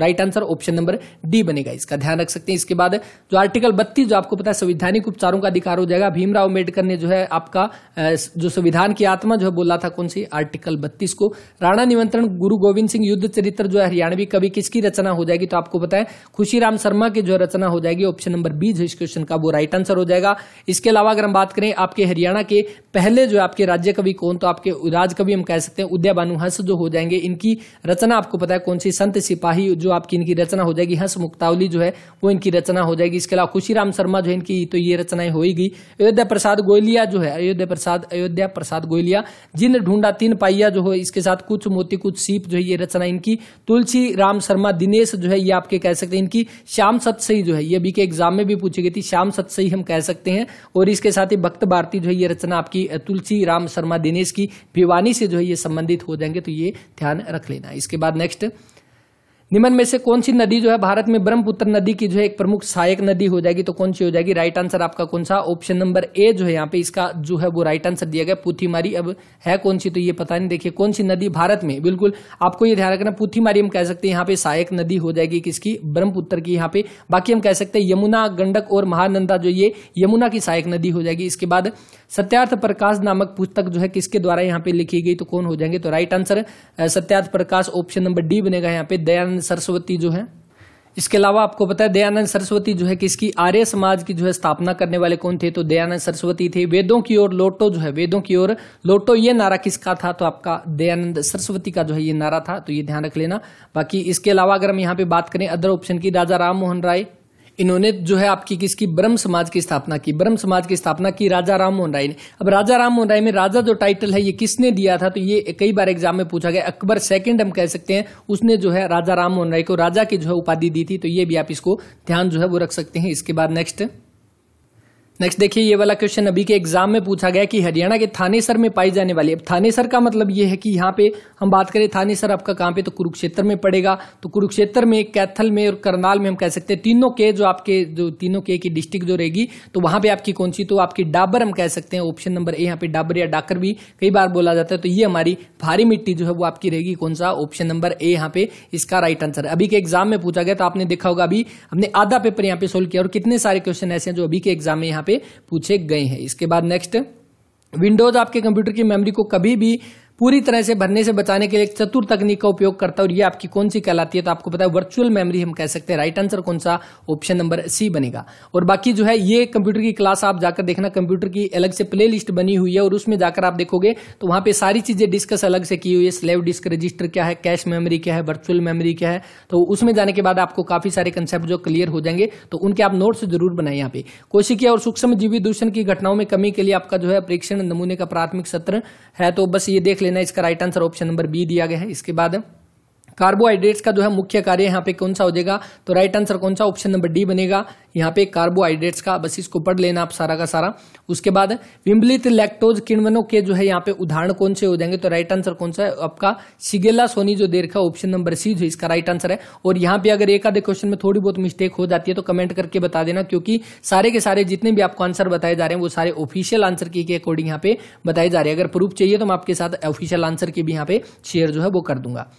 right answer option number D बनेगा इसका ध्यान रख सकते हैं इसके बाद जो आर्टिकल बत्तीस जो आपको पता है संविधानिक उपचारों का अधिकार हो जाएगा भीमराव अम्बेडकर ने जो है आपका जो संविधान की आत्मा जो है बोला था कौन सी आर्टिकल बत्तीस को राणा निमंत्रण गुरु गोविंद सिंह युद्ध चरित्र जो है हरियाणवी कवि किसकी रचना हो जाएगी तो आपको पता है खुशी शर्मा की जो रचना हो जाएगी ऑप्शन नंबर बी जो इस क्वेश्चन का वो राइट आंसर हो जाएगा इसके अलावा अगर हम बात करें आपके हरियाणा के पहले जो आपके राज्य कवि कौन तो आपके राज कवि हम कह सकते हैं उदय बानु हंस जो हो जाएंगे इनकी रचना आपको पता है कौन सी संत सिपाही जो आपकी इनकी रचना हो जाएगी हंस मुक्तावली जो है वो इनकी रचना हो जाएगी इसके अलावा खुशीराम शर्मा जो है इनकी तो ये रचनाएं होगी अयोध्या प्रसाद गोयलिया जो है अयोध्या प्रसाद अयोध्या प्रसाद गोयलिया जिन ढूंढा तीन पाइया जो है इसके साथ कुछ मोती कुछ सीप जो है ये रचना इनकी तुलसी राम शर्मा दिनेश जो है ये आपके कह सकते हैं इनकी श्याम सतसई जो है ये अभी के एग्जाम में भी पूछी गई थी श्याम सतसई हम कह सकते हैं और इसके साथ ही भक्त भारती जो है ये रचना आपकी तुलसी राम शर्मा दिनेश की भिवानी से जो है ये संबंधित हो जाएंगे तो ये ध्यान रख लेना इसके बाद नेक्स्ट निम्न में से कौन सी नदी जो है भारत में ब्रह्मपुत्र नदी की जो है एक प्रमुख सहायक नदी हो जाएगी तो कौन सी हो जाएगी राइट आंसर आपका कौन सा ऑप्शन नंबर ए जो है यहाँ पे इसका जो है वो राइट आंसर दिया गया पुथीमारी अब है कौन सी तो ये पता नहीं देखिए कौन सी नदी भारत में बिल्कुल आपको ये ध्यान रखना पुथीमारी हम कह सकते हैं यहाँ पे सहायक नदी हो जाएगी किसकी ब्रह्मपुत्र की यहाँ पे बाकी हम कह सकते हैं यमुना गंडक और महानंदा जो ये यमुना की सहायक नदी हो जाएगी इसके बाद सत्यार्थ प्रकाश नामक पुस्तक जो है किसके द्वारा यहाँ पे लिखी गई तो कौन हो जाएंगे तो right answer Satyarth Prakash option number D बनेगा यहाँ पे दयानंद दयानंद सरस्वती जो है इसके अलावा आपको पता है दयानंद सरस्वती जो है किसकी आर्य समाज की जो है स्थापना करने वाले कौन थे तो दयानंद सरस्वती थे वेदों की ओर लोटो जो है वेदों की ओर लोटो ये नारा किसका था तो आपका दयानंद सरस्वती का जो है ये नारा था तो ये ध्यान रख लेना बाकी इसके अलावा अगर हम यहाँ पे बात करें अदर ऑप्शन की राजा राम मोहन राय इन्होंने जो है आपकी किसकी ब्रह्म समाज की स्थापना की ब्रह्म समाज की स्थापना की राजा राम मोहन राय ने अब राजा राम मोहन राय में राजा जो टाइटल है ये किसने दिया था तो ये कई बार एग्जाम में पूछा गया अकबर सेकंड हम कह सकते हैं उसने जो है राजा राम मोहन राय को राजा की जो है उपाधि दी थी तो ये भी आप इसको ध्यान जो है वो रख सकते हैं इसके बाद नेक्स्ट नेक्स्ट देखिए ये वाला क्वेश्चन अभी के एग्जाम में पूछा गया कि हरियाणा के थानेसर में पाई जाने वाली अब थानेसर का मतलब ये है कि यहाँ पे हम बात करें थानेसर आपका कहाँ पे तो कुरुक्षेत्र में पड़ेगा तो कुरुक्षेत्र में कैथल में और करनाल में हम कह सकते हैं तीनों के जो आपके जो तीनों के की डिस्ट्रिक्ट जो रहेगी तो वहां पर आपकी कौन सी तो आपकी डाबर हम कह सकते हैं ऑप्शन नंबर ए यहाँ पे डाबर या डाकर भी कई बार बोला जाता है तो ये हमारी भारी मिट्टी जो है वो आपकी रहेगी कौन सा ऑप्शन नंबर ए यहाँ पे इसका राइट आंसर अभी के एग्जाम में पूछा गया तो आपने देखा होगा अभी हमने आधा पेपर यहाँ पे सोल्व किया और कितने सारे क्वेश्चन ऐसे हैं जो अभी के एग्जाम में यहाँ पे पूछे गए हैं इसके बाद नेक्स्ट विंडोज आपके कंप्यूटर की मेमोरी को कभी भी पूरी तरह से भरने से बचाने के लिए चतुर तकनीक का उपयोग करता है और ये आपकी कौन सी कहलाती है तो आपको पता है वर्चुअल मेमोरी हम कह सकते हैं राइट आंसर कौन सा ऑप्शन नंबर सी बनेगा और बाकी जो है ये कंप्यूटर की क्लास आप जाकर देखना कंप्यूटर की अलग से प्ले लिस्ट बनी हुई है और उसमें जाकर आप देखोगे तो वहां पर सारी चीजें डिस्कस अलग से की हुई है स्लेव डिस्क रजिस्टर क्या है कैश मेमरी क्या है वर्चुअल मेमरी क्या है तो उसमें जाने के बाद आपको काफी सारे कंसेप्ट जो क्लियर हो जाएंगे तो उनके आप नोट्स जरूर बनाए यहाँ पे कोशिकीय और सूक्ष्म जीवी दूषण की घटनाओं में कमी के लिए आपका जो है परीक्षण नमूने का प्राथमिक सत्र है तो बस ये देख लेना इसका right answer option number B दिया गया है इसके बाद कार्बोहाइड्रेट्स का जो है मुख्य कार्य यहाँ पे कौन सा हो जाएगा तो राइट आंसर कौन सा ऑप्शन नंबर डी बनेगा यहाँ पे कार्बोहाइड्रेट्स का बस इसको पढ़ लेना आप सारा का सारा उसके बाद विम्बलित लैक्टोज किण्वनों के जो है यहाँ पे उदाहरण कौन से हो जाएंगे तो राइट आंसर कौन सा है आपका सिगेला सोनी जो देखा ऑप्शन नंबर सी जो इसका राइट आंसर है और यहाँ पे अगर एक आधे क्वेश्चन में थोड़ी बहुत मिस्टेक हो जाती है तो कमेंट करके बता देना क्योंकि सारे के सारे जितने भी आपको आंसर बताए जा रहे हैं वो सारे ऑफिशियल आंसर की के अकॉर्डिंग यहाँ पे बताए जा रहे हैं अगर प्रूफ चाहिए तो मैं आपके साथ ऑफिशियल आंसर की भी यहाँ पे शेयर जो है वो कर दूंगा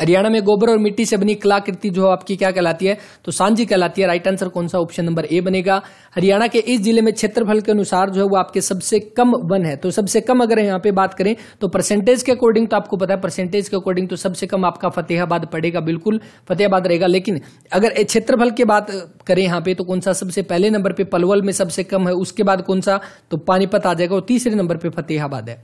हरियाणा में गोबर और मिट्टी से बनी कलाकृति जो आपकी क्या कहलाती है तो सांझी कहलाती है राइट आंसर कौन सा ऑप्शन नंबर ए बनेगा हरियाणा के इस जिले में क्षेत्रफल के अनुसार जो है वो आपके सबसे कम वन है तो सबसे कम अगर यहाँ पे बात करें तो परसेंटेज के अकॉर्डिंग तो आपको पता है परसेंटेज के अकॉर्डिंग तो सबसे कम आपका फतेहाबाद पड़ेगा बिल्कुल फतेहाबाद रहेगा लेकिन अगर क्षेत्रफल की बात करें यहाँ पे तो कौन सा सबसे पहले नंबर पे पलवल में सबसे कम है उसके बाद कौन सा तो पानीपत आ जाएगा और तीसरे नंबर पे फतेहाबाद है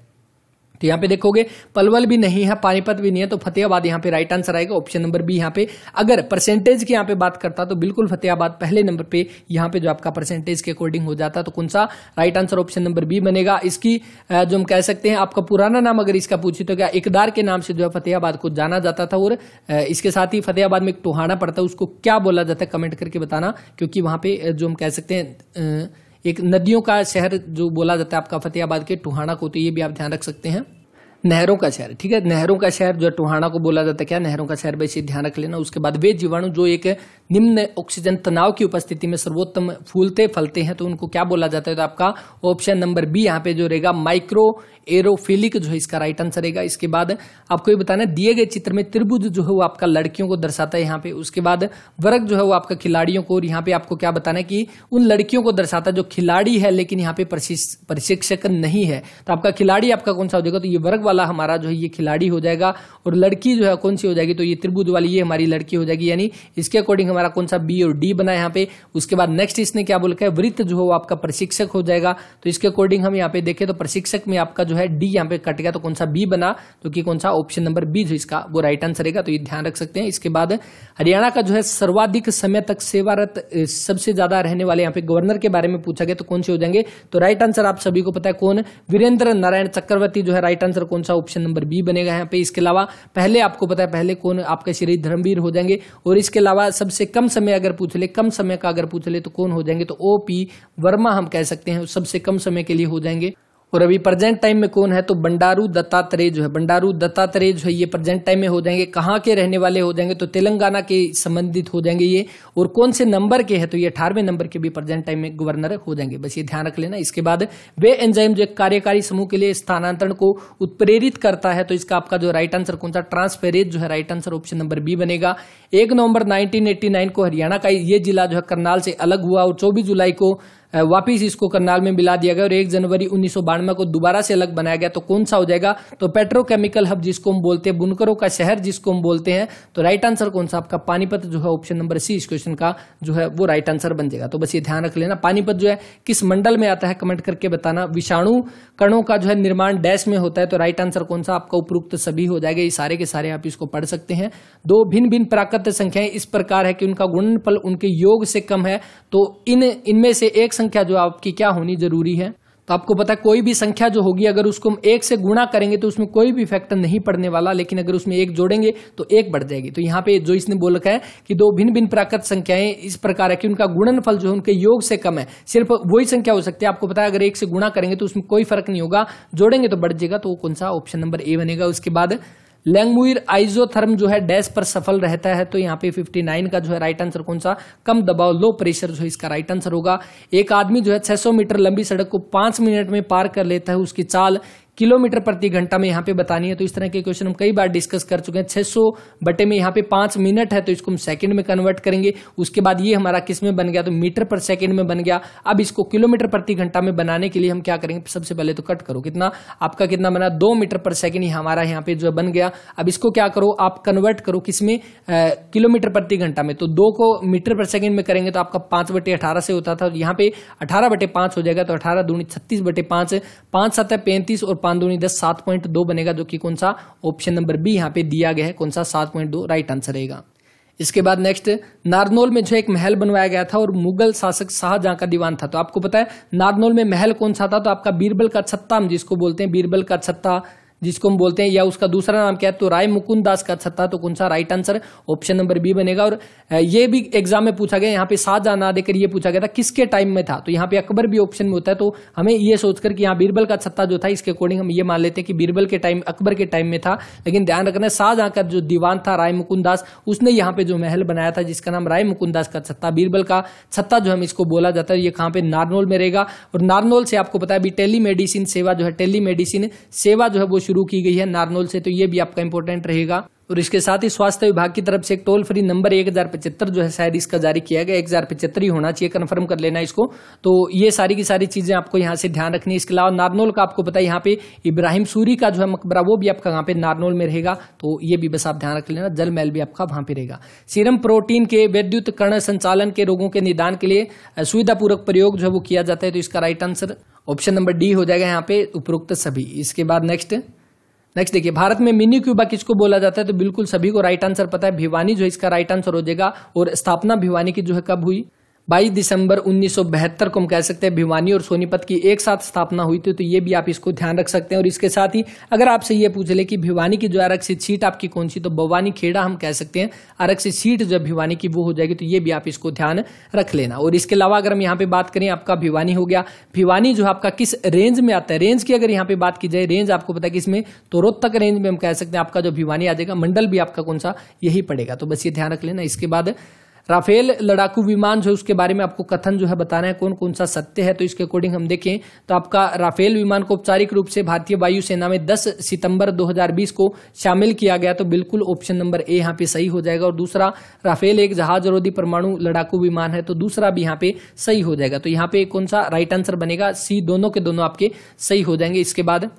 तो यहाँ पे देखोगे पलवल भी नहीं है पानीपत भी नहीं है तो फतेहाबाद यहाँ पे राइट आंसर आएगा ऑप्शन नंबर बी यहाँ पे अगर परसेंटेज की यहाँ पे बात करता तो बिल्कुल फतेहाबाद पहले नंबर पे यहाँ पे जो आपका परसेंटेज के अकॉर्डिंग हो जाता तो कौन सा right answer option number B बनेगा इसकी जो हम कह सकते हैं आपका पुराना नाम अगर इसका पूछे तो क्या इकदार के नाम से जो है फतेहाबाद को जाना जाता था और इसके साथ ही फतेहाबाद में एक टोहाना पड़ता है उसको क्या बोला जाता है कमेंट करके बताना क्योंकि वहां पे जो हम कह सकते हैं एक नदियों का शहर जो बोला जाता है आपका फतेहाबाद के टुहाना को तो ये भी आप ध्यान रख सकते हैं नहरों का शहर ठीक है नहरों का शहर जो टोहाना को बोला जाता है क्या नहरों का शहर भाई ध्यान रख लेना उसके बाद वे जीवाणु जो एक निम्न ऑक्सीजन तनाव की उपस्थिति में सर्वोत्तम फूलते फलते हैं तो उनको क्या बोला जाता है तो आपका ऑप्शन नंबर बी यहाँ पे जो रहेगा माइक्रो एरोफिलिक जो है इसका राइट आंसर रहेगा इसके बाद आपको ये बताना दिए गए चित्र में त्रिभुज जो है वो आपका लड़कियों को दर्शाता है यहाँ पे उसके बाद वर्ग जो है वो आपका खिलाड़ियों को और यहाँ पे आपको क्या बताना है कि उन लड़कियों को दर्शाता है जो खिलाड़ी है लेकिन यहाँ पे प्रशिक्षक नहीं है तो आपका खिलाड़ी आपका कौन सा हो जाएगा तो ये वर्ग वाला हमारा जो है ये खिलाड़ी हो जाएगा और लड़की जो है कौन सी हो जाएगी तो ये त्रिभुज वाली ये हमारी लड़की हो जाएगी यानी इसके अकॉर्डिंग हमारा कौन सा बी और डी बना है यहाँ पे उसके बाद नेक्स्ट इसने क्या बोल है वृत्त जो है वो आपका प्रशिक्षक हो जाएगा तो इसके अकॉर्डिंग हम यहाँ पे देखें तो प्रशिक्षक में आपका जो है डी यहाँ पे कट गया तो कौन सा बी बना तो कि कौन सा ऑप्शन नंबर बी जो इसका वो राइट आंसर रहेगा तो ये ध्यान रख सकते हैं इसके बाद हरियाणा का जो है सर्वाधिक समय तक सेवारत सबसे ज्यादा रहने वाले यहाँ पे गवर्नर के बारे में पूछा गया तो कौन से हो जाएंगे तो राइट आंसर आप सभी को पता है कौन वीरेंद्र नारायण चक्रवर्ती जो है राइट आंसर कौन सा ऑप्शन नंबर बी बनेगा यहाँ पे इसके अलावा पहले आपको पता है पहले कौन आपके श्री धर्मवीर हो जाएंगे और इसके अलावा सबसे सबसे कम समय अगर पूछ ले कम समय का अगर पूछ ले तो कौन हो जाएंगे तो ओ पी वर्मा हम कह सकते हैं सबसे कम समय के लिए हो जाएंगे और अभी प्रेजेंट टाइम में कौन है तो बंडारू दत्तात्रेय जो है बंडारू दत्तात्रेय जो है ये प्रेजेंट टाइम में हो जाएंगे कहाँ के रहने वाले हो जाएंगे तो तेलंगाना के संबंधित हो जाएंगे ये और कौन से नंबर के है तो ये अठारहवें नंबर के भी प्रेजेंट टाइम में गवर्नर हो जाएंगे बस ये ध्यान रख लेना इसके बाद वे एंजाइम जो कार्यकारी समूह के लिए स्थानांतरण को उत्प्रेरित करता है तो इसका आपका जो राइट आंसर कौन सा ट्रांसफेरेज जो है right answer option number B बनेगा एक नवंबर नाइनटीन को हरियाणा का ये जिला जो है करनाल से अलग हुआ और चौबीस जुलाई को वापिस इसको करनाल में मिला दिया गया और एक जनवरी उन्नीस को दोबारा से अलग बनाया गया तो कौन सा हो जाएगा तो पेट्रोकेमिकल हब जिसको हम बोलते हैं बुनकरों का शहर जिसको हम बोलते हैं तो राइट आंसर कौन सा आपका पानीपत जो है ऑप्शन नंबर सी इस क्वेश्चन का जो है वो राइट आंसर बन जाएगा तो बस ये ध्यान रख लेना पानीपत जो है किस मंडल में आता है कमेंट करके बताना विषाणु कणों का जो है निर्माण डैश में होता है तो राइट आंसर कौन सा आपका उपरोक्त सभी हो जाएगा ये सारे के सारे आप इसको पढ़ सकते हैं दो भिन्न भिन्न प्राकृतिक संख्याएं इस प्रकार है कि उनका गुणनफल उनके योग से कम है तो इन इनमें से एक संख्या जो आपकी क्या होनी जरूरी है तो आपको पता है कोई भी संख्या जो होगी अगर उसको हम एक से गुणा करेंगे तो उसमें कोई भी फैक्टर नहीं पड़ने वाला लेकिन अगर उसमें एक जोड़ेंगे तो एक बढ़ जाएगी तो यहाँ पे जो इसने बोल रखा है कि दो भिन्न भिन्न प्राकृत संख्याएं इस प्रकार है कि उनका गुणनफल जो है उनके योग से कम है सिर्फ वही संख्या हो सकती है आपको पता है अगर एक से गुणा करेंगे तो उसमें कोई फर्क नहीं होगा जोड़ेंगे तो बढ़ जाएगा तो कौन सा ऑप्शन नंबर ए बनेगा उसके बाद लैंगमुइर आइजोथर्म जो है डैश पर सफल रहता है तो यहाँ पे 59 का जो है राइट आंसर कौन सा कम दबाव लो प्रेशर जो है इसका राइट आंसर होगा एक आदमी जो है 600 मीटर लंबी सड़क को पांच मिनट में पार कर लेता है उसकी चाल किलोमीटर प्रति घंटा में यहाँ पे बतानी है तो इस तरह के क्वेश्चन हम कई बार डिस्कस कर चुके हैं 600 बटे में यहाँ पे पांच मिनट है तो इसको हम सेकंड में कन्वर्ट करेंगे उसके बाद ये हमारा किस में बन गया तो मीटर पर सेकंड में बन गया अब इसको किलोमीटर प्रति घंटा में बनाने के लिए हम क्या करेंगे सबसे पहले तो कट करो कितना आपका कितना बना दो मीटर पर सेकेंड हमारा यहाँ पे जो बन गया अब इसको क्या करो आप कन्वर्ट करो किसमें किलोमीटर प्रति घंटा में तो दो को मीटर पर सेकेंड में करेंगे तो आपका पांच बटे अठारह से होता था यहाँ पे अठारह बटे पांच हो जाएगा तो अठारह दूनी छत्तीस बटे पांच पांच सतह पैंतीस और पांच दो दस सात पॉइंट दो बनेगा जो कि कौन सा ऑप्शन नंबर बी यहाँ पे दिया गया है कौन सा सात पॉइंट दो राइट आंसर रहेगा इसके बाद नेक्स्ट नारनौल में जो एक महल बनवाया गया था और मुगल शासक शाहजहां का दीवान था तो आपको पता है नारनौल में महल कौन सा था तो आपका बीरबल का छत्ता हम जिसको बोलते हैं बीरबल का छत्ता जिसको हम बोलते हैं या उसका दूसरा नाम क्या है तो राय मुकुंद दास कर सकता तो कौन सा right answer option number B बनेगा और ये भी एग्जाम में पूछा गया यहाँ पे सात जाना देकर ये पूछा गया था किसके टाइम में था तो यहाँ पे अकबर भी ऑप्शन में होता है तो हमें ये सोचकर कि यहाँ बीरबल का छत्ता जो था इसके अकॉर्डिंग हम ये मान लेते हैं कि बीरबल के टाइम अकबर के टाइम में था लेकिन ध्यान रखना शाहजहां का जो दीवान था राय मुकुंद दास उसने यहाँ पे जो महल बनाया था जिसका नाम राय मुकुंद दास का छत्ता बीरबल का छत्ता जो हम इसको बोला जाता है ये कहाँ पे नारनोल में रहेगा और नारनोल से आपको पता है अभी टेली मेडिसिन सेवा जो है टेली मेडिसिन सेवा जो है वो शुरू की गई है नारनोल से तो ये भी आपका इंपॉर्टेंट रहेगा और इसके साथ ही स्वास्थ्य विभाग की तरफ से एक टोल फ्री नंबर एक हजार पचहत्तर जो है शायद इसका जारी किया गया एक हजार पचहत्तर ही होना चाहिए कंफर्म कर लेना इसको तो ये सारी की सारी चीजें आपको यहाँ से ध्यान रखनी है इसके अलावा नारनोल का आपको पता है यहाँ पे इब्राहिम सूरी का जो है मकबरा वो भी आपका यहाँ पे नारनोल में रहेगा तो ये भी बस आप ध्यान रख लेना जल मैल भी आपका वहां पे रहेगा सीरम प्रोटीन के वैद्युत कर्ण संचालन के रोगों के निदान के लिए सुविधापूर्वक प्रयोग जो है वो किया जाता है तो इसका right answer option number D हो जाएगा यहाँ पे उपरोक्त सभी इसके बाद नेक्स्ट नेक्स्ट देखिए भारत में मिनी क्यूबा किसको बोला जाता है तो बिल्कुल सभी को राइट आंसर पता है भिवानी जो इसका राइट आंसर हो जाएगा और स्थापना भिवानी की जो है कब हुई बाईस दिसंबर 1972 को हम कह सकते हैं भिवानी और सोनीपत की एक साथ स्थापना हुई थी तो ये भी आप इसको ध्यान रख सकते हैं और इसके साथ ही अगर आपसे ये पूछ ले कि भिवानी की जो आरक्षित सीट आपकी कौन सी तो भवानी खेड़ा हम कह सकते हैं आरक्षित सीट जो भिवानी की वो हो जाएगी तो ये भी आप इसको ध्यान रख लेना और इसके अलावा अगर हम यहाँ पे बात करें आपका भिवानी हो गया भिवानी जो आपका किस रेंज में आता है रेंज की अगर यहाँ पे बात की जाए रेंज आपको पता है कि इसमें तो रोहतक रेंज में हम कह सकते हैं आपका जो भिवानी आ जाएगा मंडल भी आपका कौन सा यही पड़ेगा तो बस ये ध्यान रख लेना इसके बाद राफेल लड़ाकू विमान जो है उसके बारे में आपको कथन जो है बताना है कौन कौन सा सत्य है तो इसके अकॉर्डिंग हम देखें तो आपका राफेल विमान को औपचारिक रूप से भारतीय वायुसेना में 10 सितंबर 2020 को शामिल किया गया तो बिल्कुल ऑप्शन नंबर ए यहाँ पे सही हो जाएगा और दूसरा राफेल एक जहाज रोधी परमाणु लड़ाकू विमान है तो दूसरा भी यहाँ पे सही हो जाएगा तो यहाँ पे कौन सा राइट आंसर बनेगा सी दोनों के दोनों आपके सही हो जाएंगे इसके बाद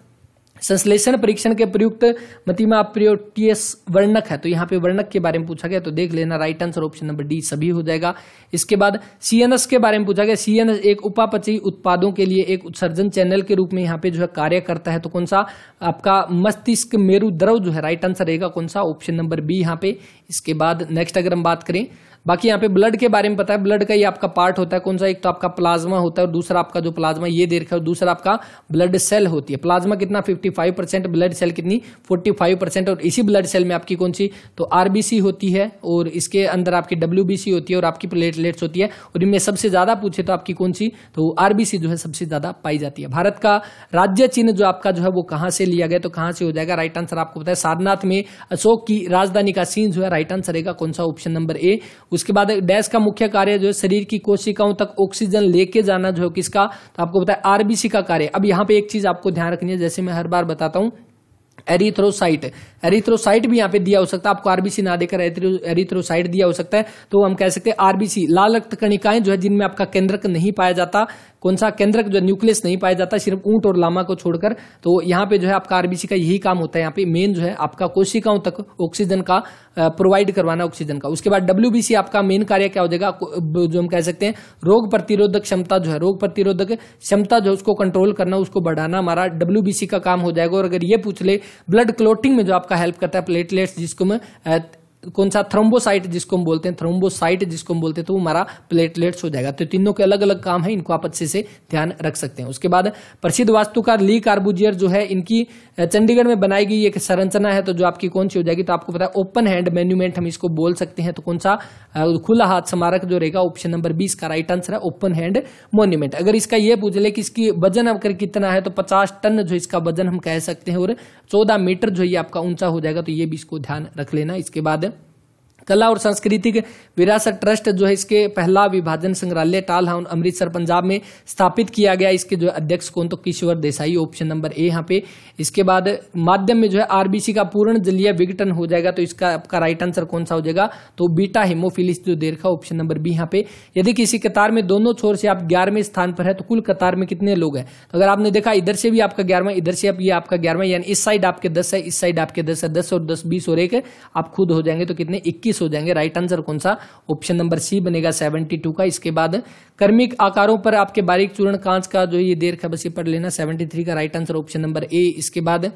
संश्लेषण परीक्षण के प्रयुक्त मतिमा प्रयोटीएस वर्णक है तो यहाँ पे वर्णक के बारे में पूछा गया तो देख लेना right answer option number D सभी हो जाएगा इसके बाद सीएनएस के बारे में पूछा गया सीएनएस एक उपापचयी उत्पादों के लिए एक उत्सर्जन चैनल के रूप में यहाँ पे जो है कार्य करता है तो कौन सा आपका मस्तिष्क मेरु द्रव जो है राइट आंसर रहेगा कौन सा ऑप्शन नंबर बी यहाँ पे इसके बाद नेक्स्ट अगर हम बात करें बाकी यहाँ पे ब्लड के बारे में पता है ब्लड का ही आपका पार्ट होता है कौन सा एक तो आपका प्लाज्मा होता है और दूसरा आपका जो प्लाज्मा ये दे रखा है दूसरा आपका ब्लड सेल होती है प्लाज्मा कितना 55 परसेंट ब्लड सेल कितनी 45 परसेंट और इसी ब्लड सेल में आपकी कौन सी तो आरबीसी होती है और इसके अंदर आपकी डब्ल्यू होती है और आपकी प्लेटलेट्स होती है और इनमें सबसे ज़्यादा पूछे तो आपकी कौन सी तो आरबीसी जो है सबसे ज़्यादा पाई जाती है भारत का राज्य चिन्ह जो आपका जो है वो कहाँ से लिया गया तो कहाँ से हो जाएगा राइट आंसर आपको पता है सारनाथ में अशोक की राजधानी का सीन जो है राइट आंसर रहेगा कौन सा ऑप्शन नंबर ए उसके बाद डैश का मुख्य कार्य जो है शरीर की कोशिकाओं तक ऑक्सीजन लेके जाना जो है किसका तो आपको बताया आरबीसी का कार्य अब यहां पे एक चीज आपको ध्यान रखनी है जैसे मैं हर बार बताता हूं एरिथ्रोसाइट एरिथ्रोसाइट भी यहाँ पे दिया हो सकता है आपको आरबीसी ना देकर एरिथ्रोसाइट दिया हो सकता है तो हम कह सकते हैं आरबीसी लाल रक्त कणिकाएं जो है जिनमें आपका केंद्रक नहीं पाया जाता कौन सा केंद्रक जो न्यूक्लियस नहीं पाया जाता सिर्फ ऊंट और लामा को छोड़कर तो यहाँ पे जो है आपका आरबीसी का यही काम होता है यहाँ पे मेन जो है आपका कोशिकाओं तक ऑक्सीजन का प्रोवाइड करवाना ऑक्सीजन का उसके बाद डब्ल्यू आपका मेन कार्य क्या हो जाएगा जो हम कह सकते हैं रोग प्रतिरोधक क्षमता जो है रोग प्रतिरोधक क्षमता जो उसको कंट्रोल करना उसको बढ़ाना हमारा डब्ल्यू का काम हो जाएगा और अगर ये पूछ ले ब्लड क्लोटिंग में जो आपका हेल्प करता है प्लेटलेट्स जिसको मैं कौन सा थ्रोम्बोसाइट जिसको हम बोलते हैं थ्रोम्बोसाइट जिसको हम बोलते हैं तो वो हमारा प्लेटलेट्स हो जाएगा तो तीनों के अलग अलग काम है इनको आप अच्छे से ध्यान रख सकते हैं उसके बाद प्रसिद्ध वास्तुकार ली कार्बुजियर जो है इनकी चंडीगढ़ में बनाई गई एक संरचना है तो जो आपकी कौन सी हो जाएगी तो आपको पता है ओपन हैंड मेन्यूमेंट हम इसको बोल सकते हैं तो कौन सा खुला हाथ स्मारक जो रहेगा ऑप्शन नंबर बीस का राइट आंसर है ओपन हैंड मोन्यूमेंट अगर इसका यह पूछ ले कि इसकी वजन अगर कितना है तो पचास टन जो इसका वजन हम कह सकते हैं और चौदह मीटर जो ये आपका ऊंचा हो जाएगा तो ये भी इसको ध्यान रख लेना इसके बाद कला और सांस्कृतिक विरासत ट्रस्ट जो है इसके पहला विभाजन संग्रहालय हाउन अमृतसर पंजाब में स्थापित किया गया इसके जो अध्यक्ष कौन तो Kishore Desai option number A यहाँ पे इसके बाद माध्यम में जो है आरबीसी का पूर्ण जलीय विघटन हो जाएगा तो इसका आपका राइट आंसर कौन सा हो जाएगा तो बीटा हेमोफिलिस जो देर का ऑप्शन नंबर बी यहाँ पे यदि किसी कतार में दोनों छोर से आप ग्यारहवें स्थान पर है तो कुल कतार में कितने लोग हैं तो अगर आपने देखा इधर से भी आपका ग्यारहवा इधर से ये आपका ग्यारहवा यानी इस साइड आपके दस है इस साइड आपके दस है दस और दस बीस और एक आप खुद हो जाएंगे तो कितने इक्कीस इक्कीस हो जाएंगे राइट आंसर कौन सा ऑप्शन नंबर सी बनेगा सेवेंटी टू का इसके बाद कर्मिक आकारों पर आपके बारीक चूर्ण कांच का जो ये देर खबसी बस पढ़ लेना सेवेंटी थ्री का right answer option number A इसके बाद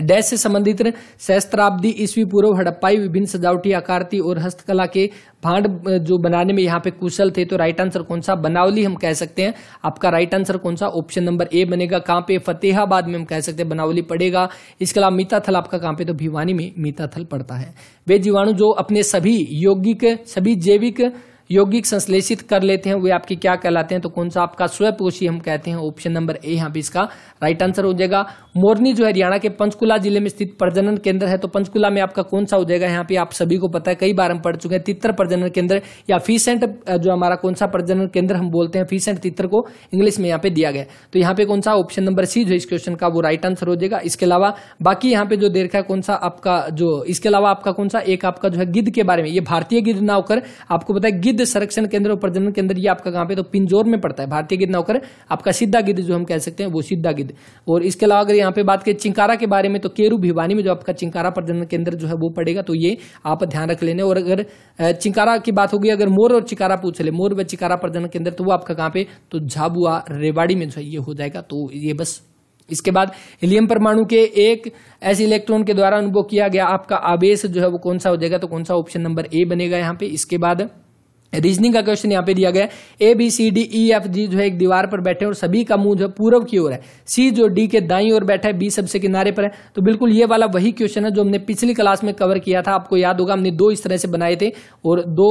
डैश से संबंधित सहस्त्राब्दी ईस्वी पूर्व हड़प्पाई विभिन्न सजावटी आकारती और हस्तकला के भांड जो बनाने में यहाँ पे कुशल थे तो राइट आंसर कौन सा बनावली हम कह सकते हैं आपका राइट आंसर कौन सा ऑप्शन नंबर ए बनेगा कहाँ पे फतेहाबाद में हम कह सकते हैं बनावली पड़ेगा इसके अलावा मीताथल आपका कहाँ पे तो भिवानी में मीताथल पड़ता है वे जीवाणु जो अपने सभी यौगिक सभी जैविक यौगिक संश्लेषित कर लेते हैं वे आपके क्या कहलाते हैं तो कौन सा आपका स्वपोषी हम कहते हैं ऑप्शन नंबर ए यहाँ पे इसका राइट आंसर हो जाएगा मोरनी जो हरियाणा के पंचकुला जिले में स्थित प्रजनन केंद्र है तो पंचकुला में आपका कौन सा हो जाएगा यहाँ पे आप सभी को पता है कई बार हम पढ़ चुके हैं तित्र प्रजनन केंद्र या फीसेंट जो हमारा कौन सा प्रजनन केंद्र हम बोलते हैं फीसेंट तित्र को इंग्लिश में यहाँ पे दिया गया तो यहाँ पे कौन सा ऑप्शन नंबर सी जो इस क्वेश्चन का वो राइट आंसर हो जाएगा इसके अलावा बाकी यहाँ पे जो देर का कौन सा आपका जो इसके अलावा आपका कौन सा एक आपका जो है गिद्ध के बारे में ये भारतीय गिद्ध ना होकर आपको पता है गिद्ध गिद्ध संरक्षण केंद्र और प्रजनन केंद्र ये आपका कहाँ पे तो पिंजोर में पड़ता है भारतीय गिद्ध नौकर आपका सीधा गिद्ध जो हम कह सकते हैं वो सीधा गिद्ध और इसके अलावा अगर यहाँ पे बात करें चिंकारा के बारे में तो केरू भिवानी में जो आपका चिंकारा प्रजनन केंद्र जो है वो पड़ेगा तो ये आप ध्यान रख लेने और अगर चिंकारा की बात होगी अगर मोर और चिकारा पूछ ले मोर व चिकारा प्रजनन केंद्र तो वो आपका कहाँ पे तो झाबुआ रेवाड़ी में जो है ये हो जाएगा तो ये बस इसके बाद हीलियम परमाणु के एक ऐसे इलेक्ट्रॉन के द्वारा अनुभव किया गया आपका आवेश जो है वो कौन सा हो जाएगा तो कौन सा ऑप्शन नंबर ए बनेगा यहां पे इसके बाद रीजनिंग का क्वेश्चन यहाँ पे दिया गया A B C D E F G जो है एक दीवार पर बैठे और सभी का मुंह जो है पूर्व की ओर है सी जो डी के दाई ओर बैठा है बी सबसे किनारे पर है तो बिल्कुल ये वाला वही क्वेश्चन है जो हमने पिछली क्लास में कवर किया था आपको याद होगा हमने दो इस तरह से बनाए थे और दो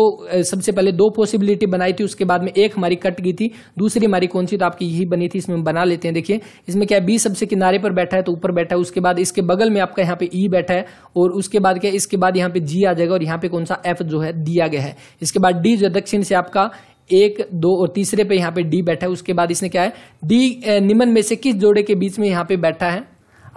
सबसे पहले दो पॉसिबिलिटी बनाई थी उसके बाद में एक हमारी कट गई थी दूसरी हमारी कौन सी तो आपकी यही बनी थी इसमें बना लेते हैं देखिए इसमें क्या बी सबसे किनारे पर बैठा है तो ऊपर बैठा है उसके बाद इसके बगल में आपका यहाँ पे ई e बैठा है और उसके बाद क्या इसके बाद यहाँ पे जी आ जाएगा और यहाँ पे कौन सा एफ जो है दिया गया है इसके बाद डी जो दक्षिण से आपका एक दो और तीसरे पे यहाँ पे डी बैठा है उसके बाद इसने क्या है डी निमन में से किस जोड़े के बीच में यहाँ पे बैठा है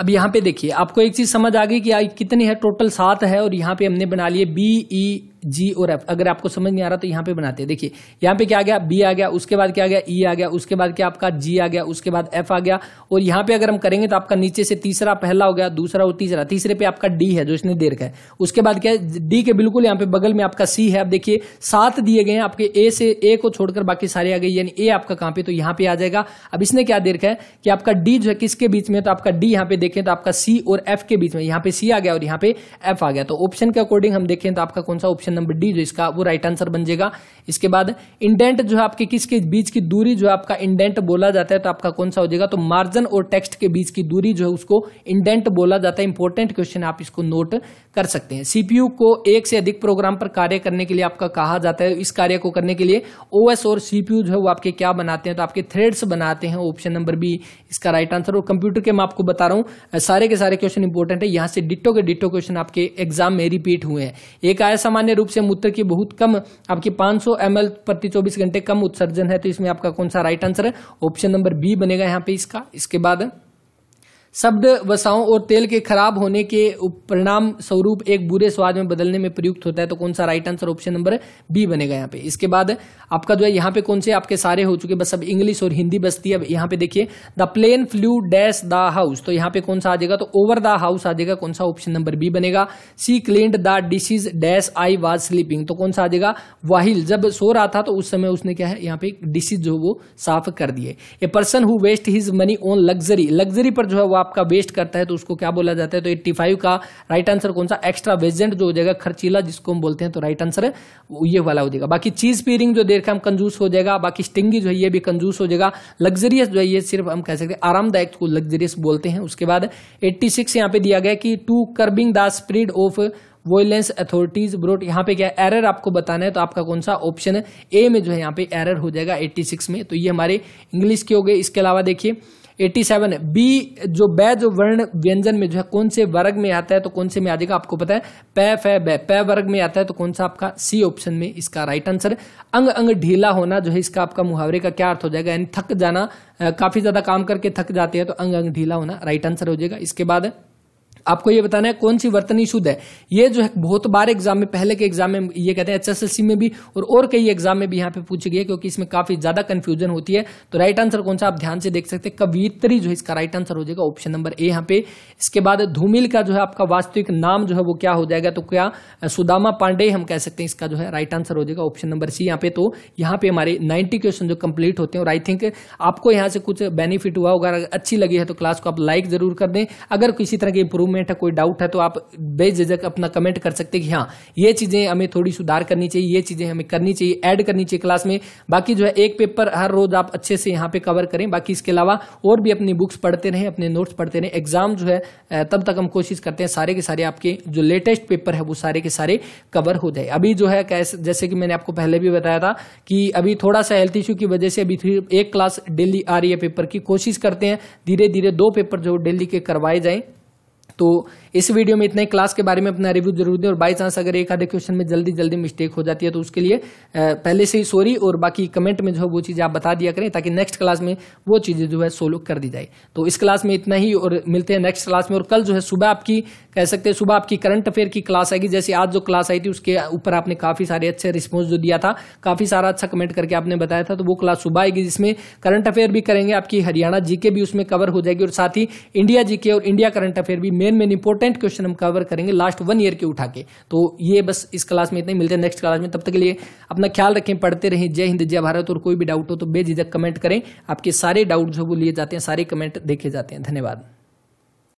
अब यहाँ पे देखिए आपको एक चीज समझ आ गई कि कितनी है टोटल सात है और यहाँ पे हमने बना लिए बी ई e, जी और एफ अगर आपको समझ नहीं आ रहा तो यहाँ पे बनाते हैं देखिए यहाँ पे क्या आ गया बी आ गया उसके बाद क्या आ गया ई e आ गया उसके बाद क्या आपका जी आ गया उसके बाद एफ आ गया और यहाँ पे अगर हम करेंगे तो आपका नीचे से तीसरा पहला हो गया दूसरा और तीसरा तीसरे पे आपका डी है जो इसने देर का है उसके बाद क्या है डी के बिल्कुल यहाँ पे बगल में आपका सी है आप देखिए सात दिए गए हैं आपके ए से ए को छोड़कर बाकी सारे आ गए यानी ए आपका कहाँ पे तो यहाँ पे आ जाएगा अब इसने क्या देर है कि आपका डी जो है किसके बीच में तो आपका डी यहाँ पे देखें तो आपका सी और एफ के बीच में यहाँ पे सी आ गया और यहाँ पे एफ आ गया तो ऑप्शन के अकॉर्डिंग हम देखें तो आपका कौन सा ऑप्शन ऑप्शन नंबर डी जो इसका वो राइट आंसर बन जाएगा इसके बाद इंडेंट जो है आपके किसके बीच की दूरी जो आपका इंडेंट बोला जाता है तो आपका कौन सा हो जाएगा तो मार्जिन और टेक्स्ट के बीच की दूरी जो है उसको इंडेंट बोला जाता है इंपॉर्टेंट क्वेश्चन आप इसको नोट कर सकते हैं सीपीयू को एक से अधिक प्रोग्राम पर कार्य करने के लिए आपका कहा जाता है इस कार्य को करने के लिए ओएस और सीपीयू जो है वो आपके क्या बनाते हैं तो आपके थ्रेड्स बनाते हैं ऑप्शन नंबर बी इसका राइट आंसर और कंप्यूटर के मैं आपको बता रहा हूँ सारे के सारे क्वेश्चन इंपॉर्टेंट है यहाँ से डिटो के डिटो क्वेश्चन आपके एग्जाम में रिपीट हुए हैं एक आया सामान्य रूप से मूत्र की बहुत कम आपकी 500 सौ प्रति 24 घंटे कम उत्सर्जन है तो इसमें आपका कौन सा राइट आंसर है ऑप्शन नंबर बी बनेगा यहाँ पे इसका इसके बाद शब्द वसाओं और तेल के खराब होने के परिणाम स्वरूप एक बुरे स्वाद में बदलने में प्रयुक्त होता है तो कौन सा right answer option number B बनेगा यहाँ पे इसके बाद आपका जो है यहाँ पे कौन से आपके सारे हो चुके बस अब इंग्लिश और हिंदी बसती है अब यहाँ पे देखिए the plane flew dash the house तो यहाँ पे कौन सा आ जाएगा तो ओवर द हाउस आ जाएगा कौन सा ऑप्शन नंबर बी बनेगा C cleaned the dishes dash I was sleeping तो कौन सा आ जाएगा वाहिल जब सो रहा था तो उस समय उसने क्या है यहाँ पे डिशीज जो वो साफ कर दिए a person who waste his money on luxury luxury पर जो है वह आपका वेस्ट करता है तो उसको क्या बोला जाता है तो एट्टी फाइव का राइट आंसर कौन सा एक्स्ट्रा वेजेंट जो हो जाएगा खर्चीला जिसको हम बोलते हैं तो राइट आंसर है ये वाला हो जाएगा बाकी चीज पीरिंग जो देखा हम कंजूस हो जाएगा बाकी स्टिंगी जो है ये भी कंजूस हो जाएगा लग्जरियस जो है ये सिर्फ हम कह सकते हैं आरामदायक को लग्जरियस बोलते हैं उसके बाद एट्टी सिक्स यहाँ पे दिया गया कि to curbing the spread of violence authorities broad यहाँ पे क्या एरर आपको बताना है तो आपका कौन सा ऑप्शन है ए में जो है यहाँ पे एरर हो जाएगा 86 में तो ये हमारे इंग्लिश के हो गए इसके अलावा देखिए एट्टी सेवन बी जो बै जो वर्ण व्यंजन में जो है कौन से वर्ग में आता है तो कौन से में आ जाएगा आपको पता है पै फै बै पै वर्ग में आता है तो कौन सा आपका सी ऑप्शन में इसका राइट आंसर अंग अंग ढीला होना जो है इसका आपका मुहावरे का क्या अर्थ हो जाएगा यानी थक जाना काफी ज्यादा काम करके थक जाते हैं तो अंग अंग ढीला होना राइट आंसर हो जाएगा इसके बाद आपको ये बताना है कौन सी वर्तनी शुद्ध है ये जो है बहुत बार एग्जाम में पहले के एग्जाम में ये कहते हैं एचएसएलसी में भी और और कई एग्जाम में भी यहाँ पे पूछी गई है क्योंकि इसमें काफी ज्यादा कंफ्यूजन होती है तो राइट आंसर कौन सा आप ध्यान से देख सकते हैं कवित्री जो है इसका राइट आंसर हो जाएगा ऑप्शन नंबर ए यहाँ पे इसके बाद धूमिल का जो है आपका वास्तविक नाम जो है वो क्या हो जाएगा तो क्या सुदामा पांडे हम कह सकते हैं इसका जो है राइट आंसर हो जाएगा ऑप्शन नंबर सी यहाँ पे तो यहाँ पे हमारे नाइन्टी क्वेश्चन जो कंप्लीट होते हैं और आई थिंक आपको यहाँ से कुछ बेनिफिट हुआ होगा अच्छी लगी है तो क्लास को आप लाइक जरूर कर दें अगर किसी तरह की इंप्रूवमेंट आर्गूमेंट है कोई डाउट है तो आप बेझिझक अपना कमेंट कर सकते हैं कि हाँ ये चीज़ें हमें थोड़ी सुधार करनी चाहिए ये चीज़ें हमें करनी चाहिए ऐड करनी चाहिए क्लास में बाकी जो है एक पेपर हर रोज आप अच्छे से यहाँ पे कवर करें बाकी इसके अलावा और भी अपनी बुक्स पढ़ते रहें अपने नोट्स पढ़ते रहें एग्जाम जो है तब तक हम कोशिश करते हैं सारे के सारे आपके जो लेटेस्ट पेपर है वो सारे के सारे कवर हो जाए अभी जो है कैसे जैसे कि मैंने आपको पहले भी बताया था कि अभी थोड़ा सा हेल्थ इश्यू की वजह से अभी एक क्लास डेली आ रही है पेपर की कोशिश करते हैं धीरे धीरे दो पेपर जो डेली के करवाए जाएं तो इस वीडियो में इतने क्लास के बारे में अपना रिव्यू जरूर दें और बाई चांस अगर एक आधे क्वेश्चन में जल्दी जल्दी मिस्टेक हो जाती है तो उसके लिए पहले से ही सॉरी और बाकी कमेंट में जो है वो चीज़ आप बता दिया करें ताकि नेक्स्ट क्लास में वो चीज़ें जो है सोलो कर दी जाए तो इस क्लास में इतना ही और मिलते हैं नेक्स्ट क्लास में और कल जो है सुबह आपकी कह सकते हैं सुबह आपकी करंट अफेयर की क्लास आएगी जैसे आज जो क्लास आई थी उसके ऊपर आपने काफ़ी सारे अच्छे रिस्पॉन्स जो दिया था काफ़ी सारा अच्छा कमेंट करके आपने बताया था तो वो क्लास सुबह आएगी जिसमें करंट अफेयर भी करेंगे आपकी हरियाणा जीके भी उसमें कवर हो जाएगी और साथ ही इंडिया जीके और इंडिया करंट अफेयर भी main main important important question हम कवर करेंगे लास्ट वन ईयर के उठा के तो ये बस इस क्लास में इतना ही मिलते हैं नेक्स्ट क्लास में तब तक के लिए अपना ख्याल रखें पढ़ते रहें जय हिंद जय भारत और कोई भी डाउट हो तो बेझिझक कमेंट करें आपके सारे डाउट जो वो लिए जाते हैं सारे कमेंट देखे जाते हैं धन्यवाद